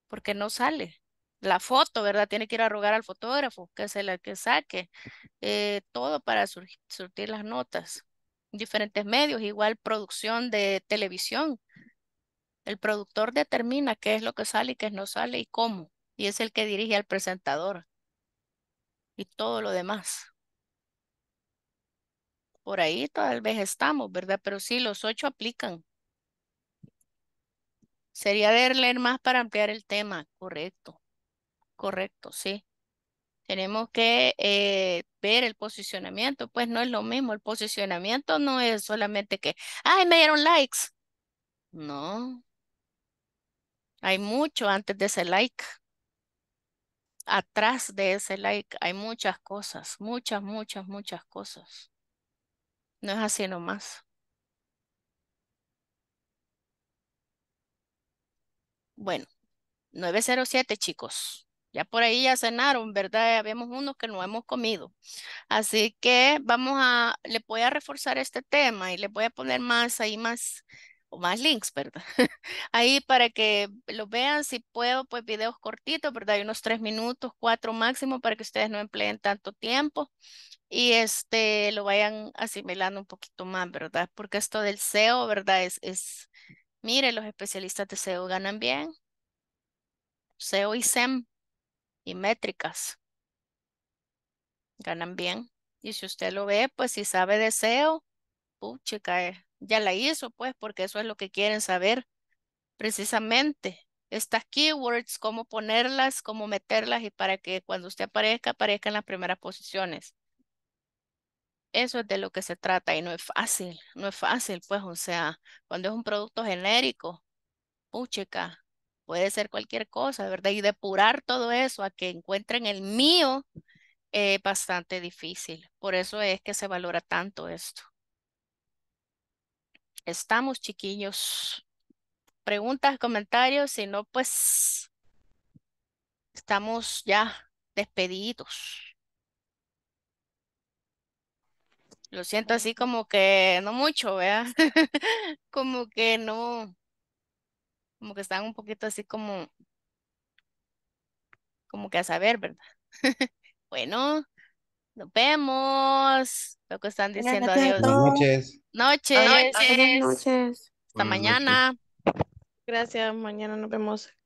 porque no sale la foto, ¿verdad? Tiene que ir a rogar al fotógrafo que se el que saque, eh, todo para surtir las notas. Diferentes medios, igual producción de televisión. El productor determina qué es lo que sale y qué no sale y cómo. Y es el que dirige al presentador y todo lo demás. Por ahí tal vez estamos, ¿verdad? Pero sí, los ocho aplican. Sería de leer más para ampliar el tema, correcto. Correcto, sí. Tenemos que eh, ver el posicionamiento, pues no es lo mismo. El posicionamiento no es solamente que, ay, me dieron likes. No. Hay mucho antes de ese like. Atrás de ese like hay muchas cosas, muchas, muchas, muchas cosas. No es así nomás. Bueno, 907 chicos. Ya por ahí ya cenaron, ¿verdad? Habíamos unos que no hemos comido. Así que vamos a, le voy a reforzar este tema y le voy a poner más ahí, más, o más links, ¿verdad? ahí para que lo vean, si puedo, pues videos cortitos, ¿verdad? Hay unos tres minutos, cuatro máximo, para que ustedes no empleen tanto tiempo y este, lo vayan asimilando un poquito más, ¿verdad? Porque esto del SEO, ¿verdad? Es, es mire, los especialistas de SEO ganan bien. SEO y SEM y métricas. Ganan bien. Y si usted lo ve, pues si sabe deseo SEO, ya la hizo, pues, porque eso es lo que quieren saber precisamente. Estas keywords, cómo ponerlas, cómo meterlas y para que cuando usted aparezca, aparezca en las primeras posiciones. Eso es de lo que se trata y no es fácil, no es fácil, pues, o sea, cuando es un producto genérico, puchica, puede ser cualquier cosa, ¿verdad? Y depurar todo eso a que encuentren el mío es eh, bastante difícil. Por eso es que se valora tanto esto. Estamos, chiquillos. Preguntas, comentarios, si no, pues estamos ya despedidos. Lo siento así como que no mucho, ¿verdad? como que no, como que están un poquito así como, como que a saber, ¿verdad? bueno, nos vemos. Lo que están diciendo adiós. Buenas noches. Noches. noches. Hasta mañana. Gracias, mañana nos vemos.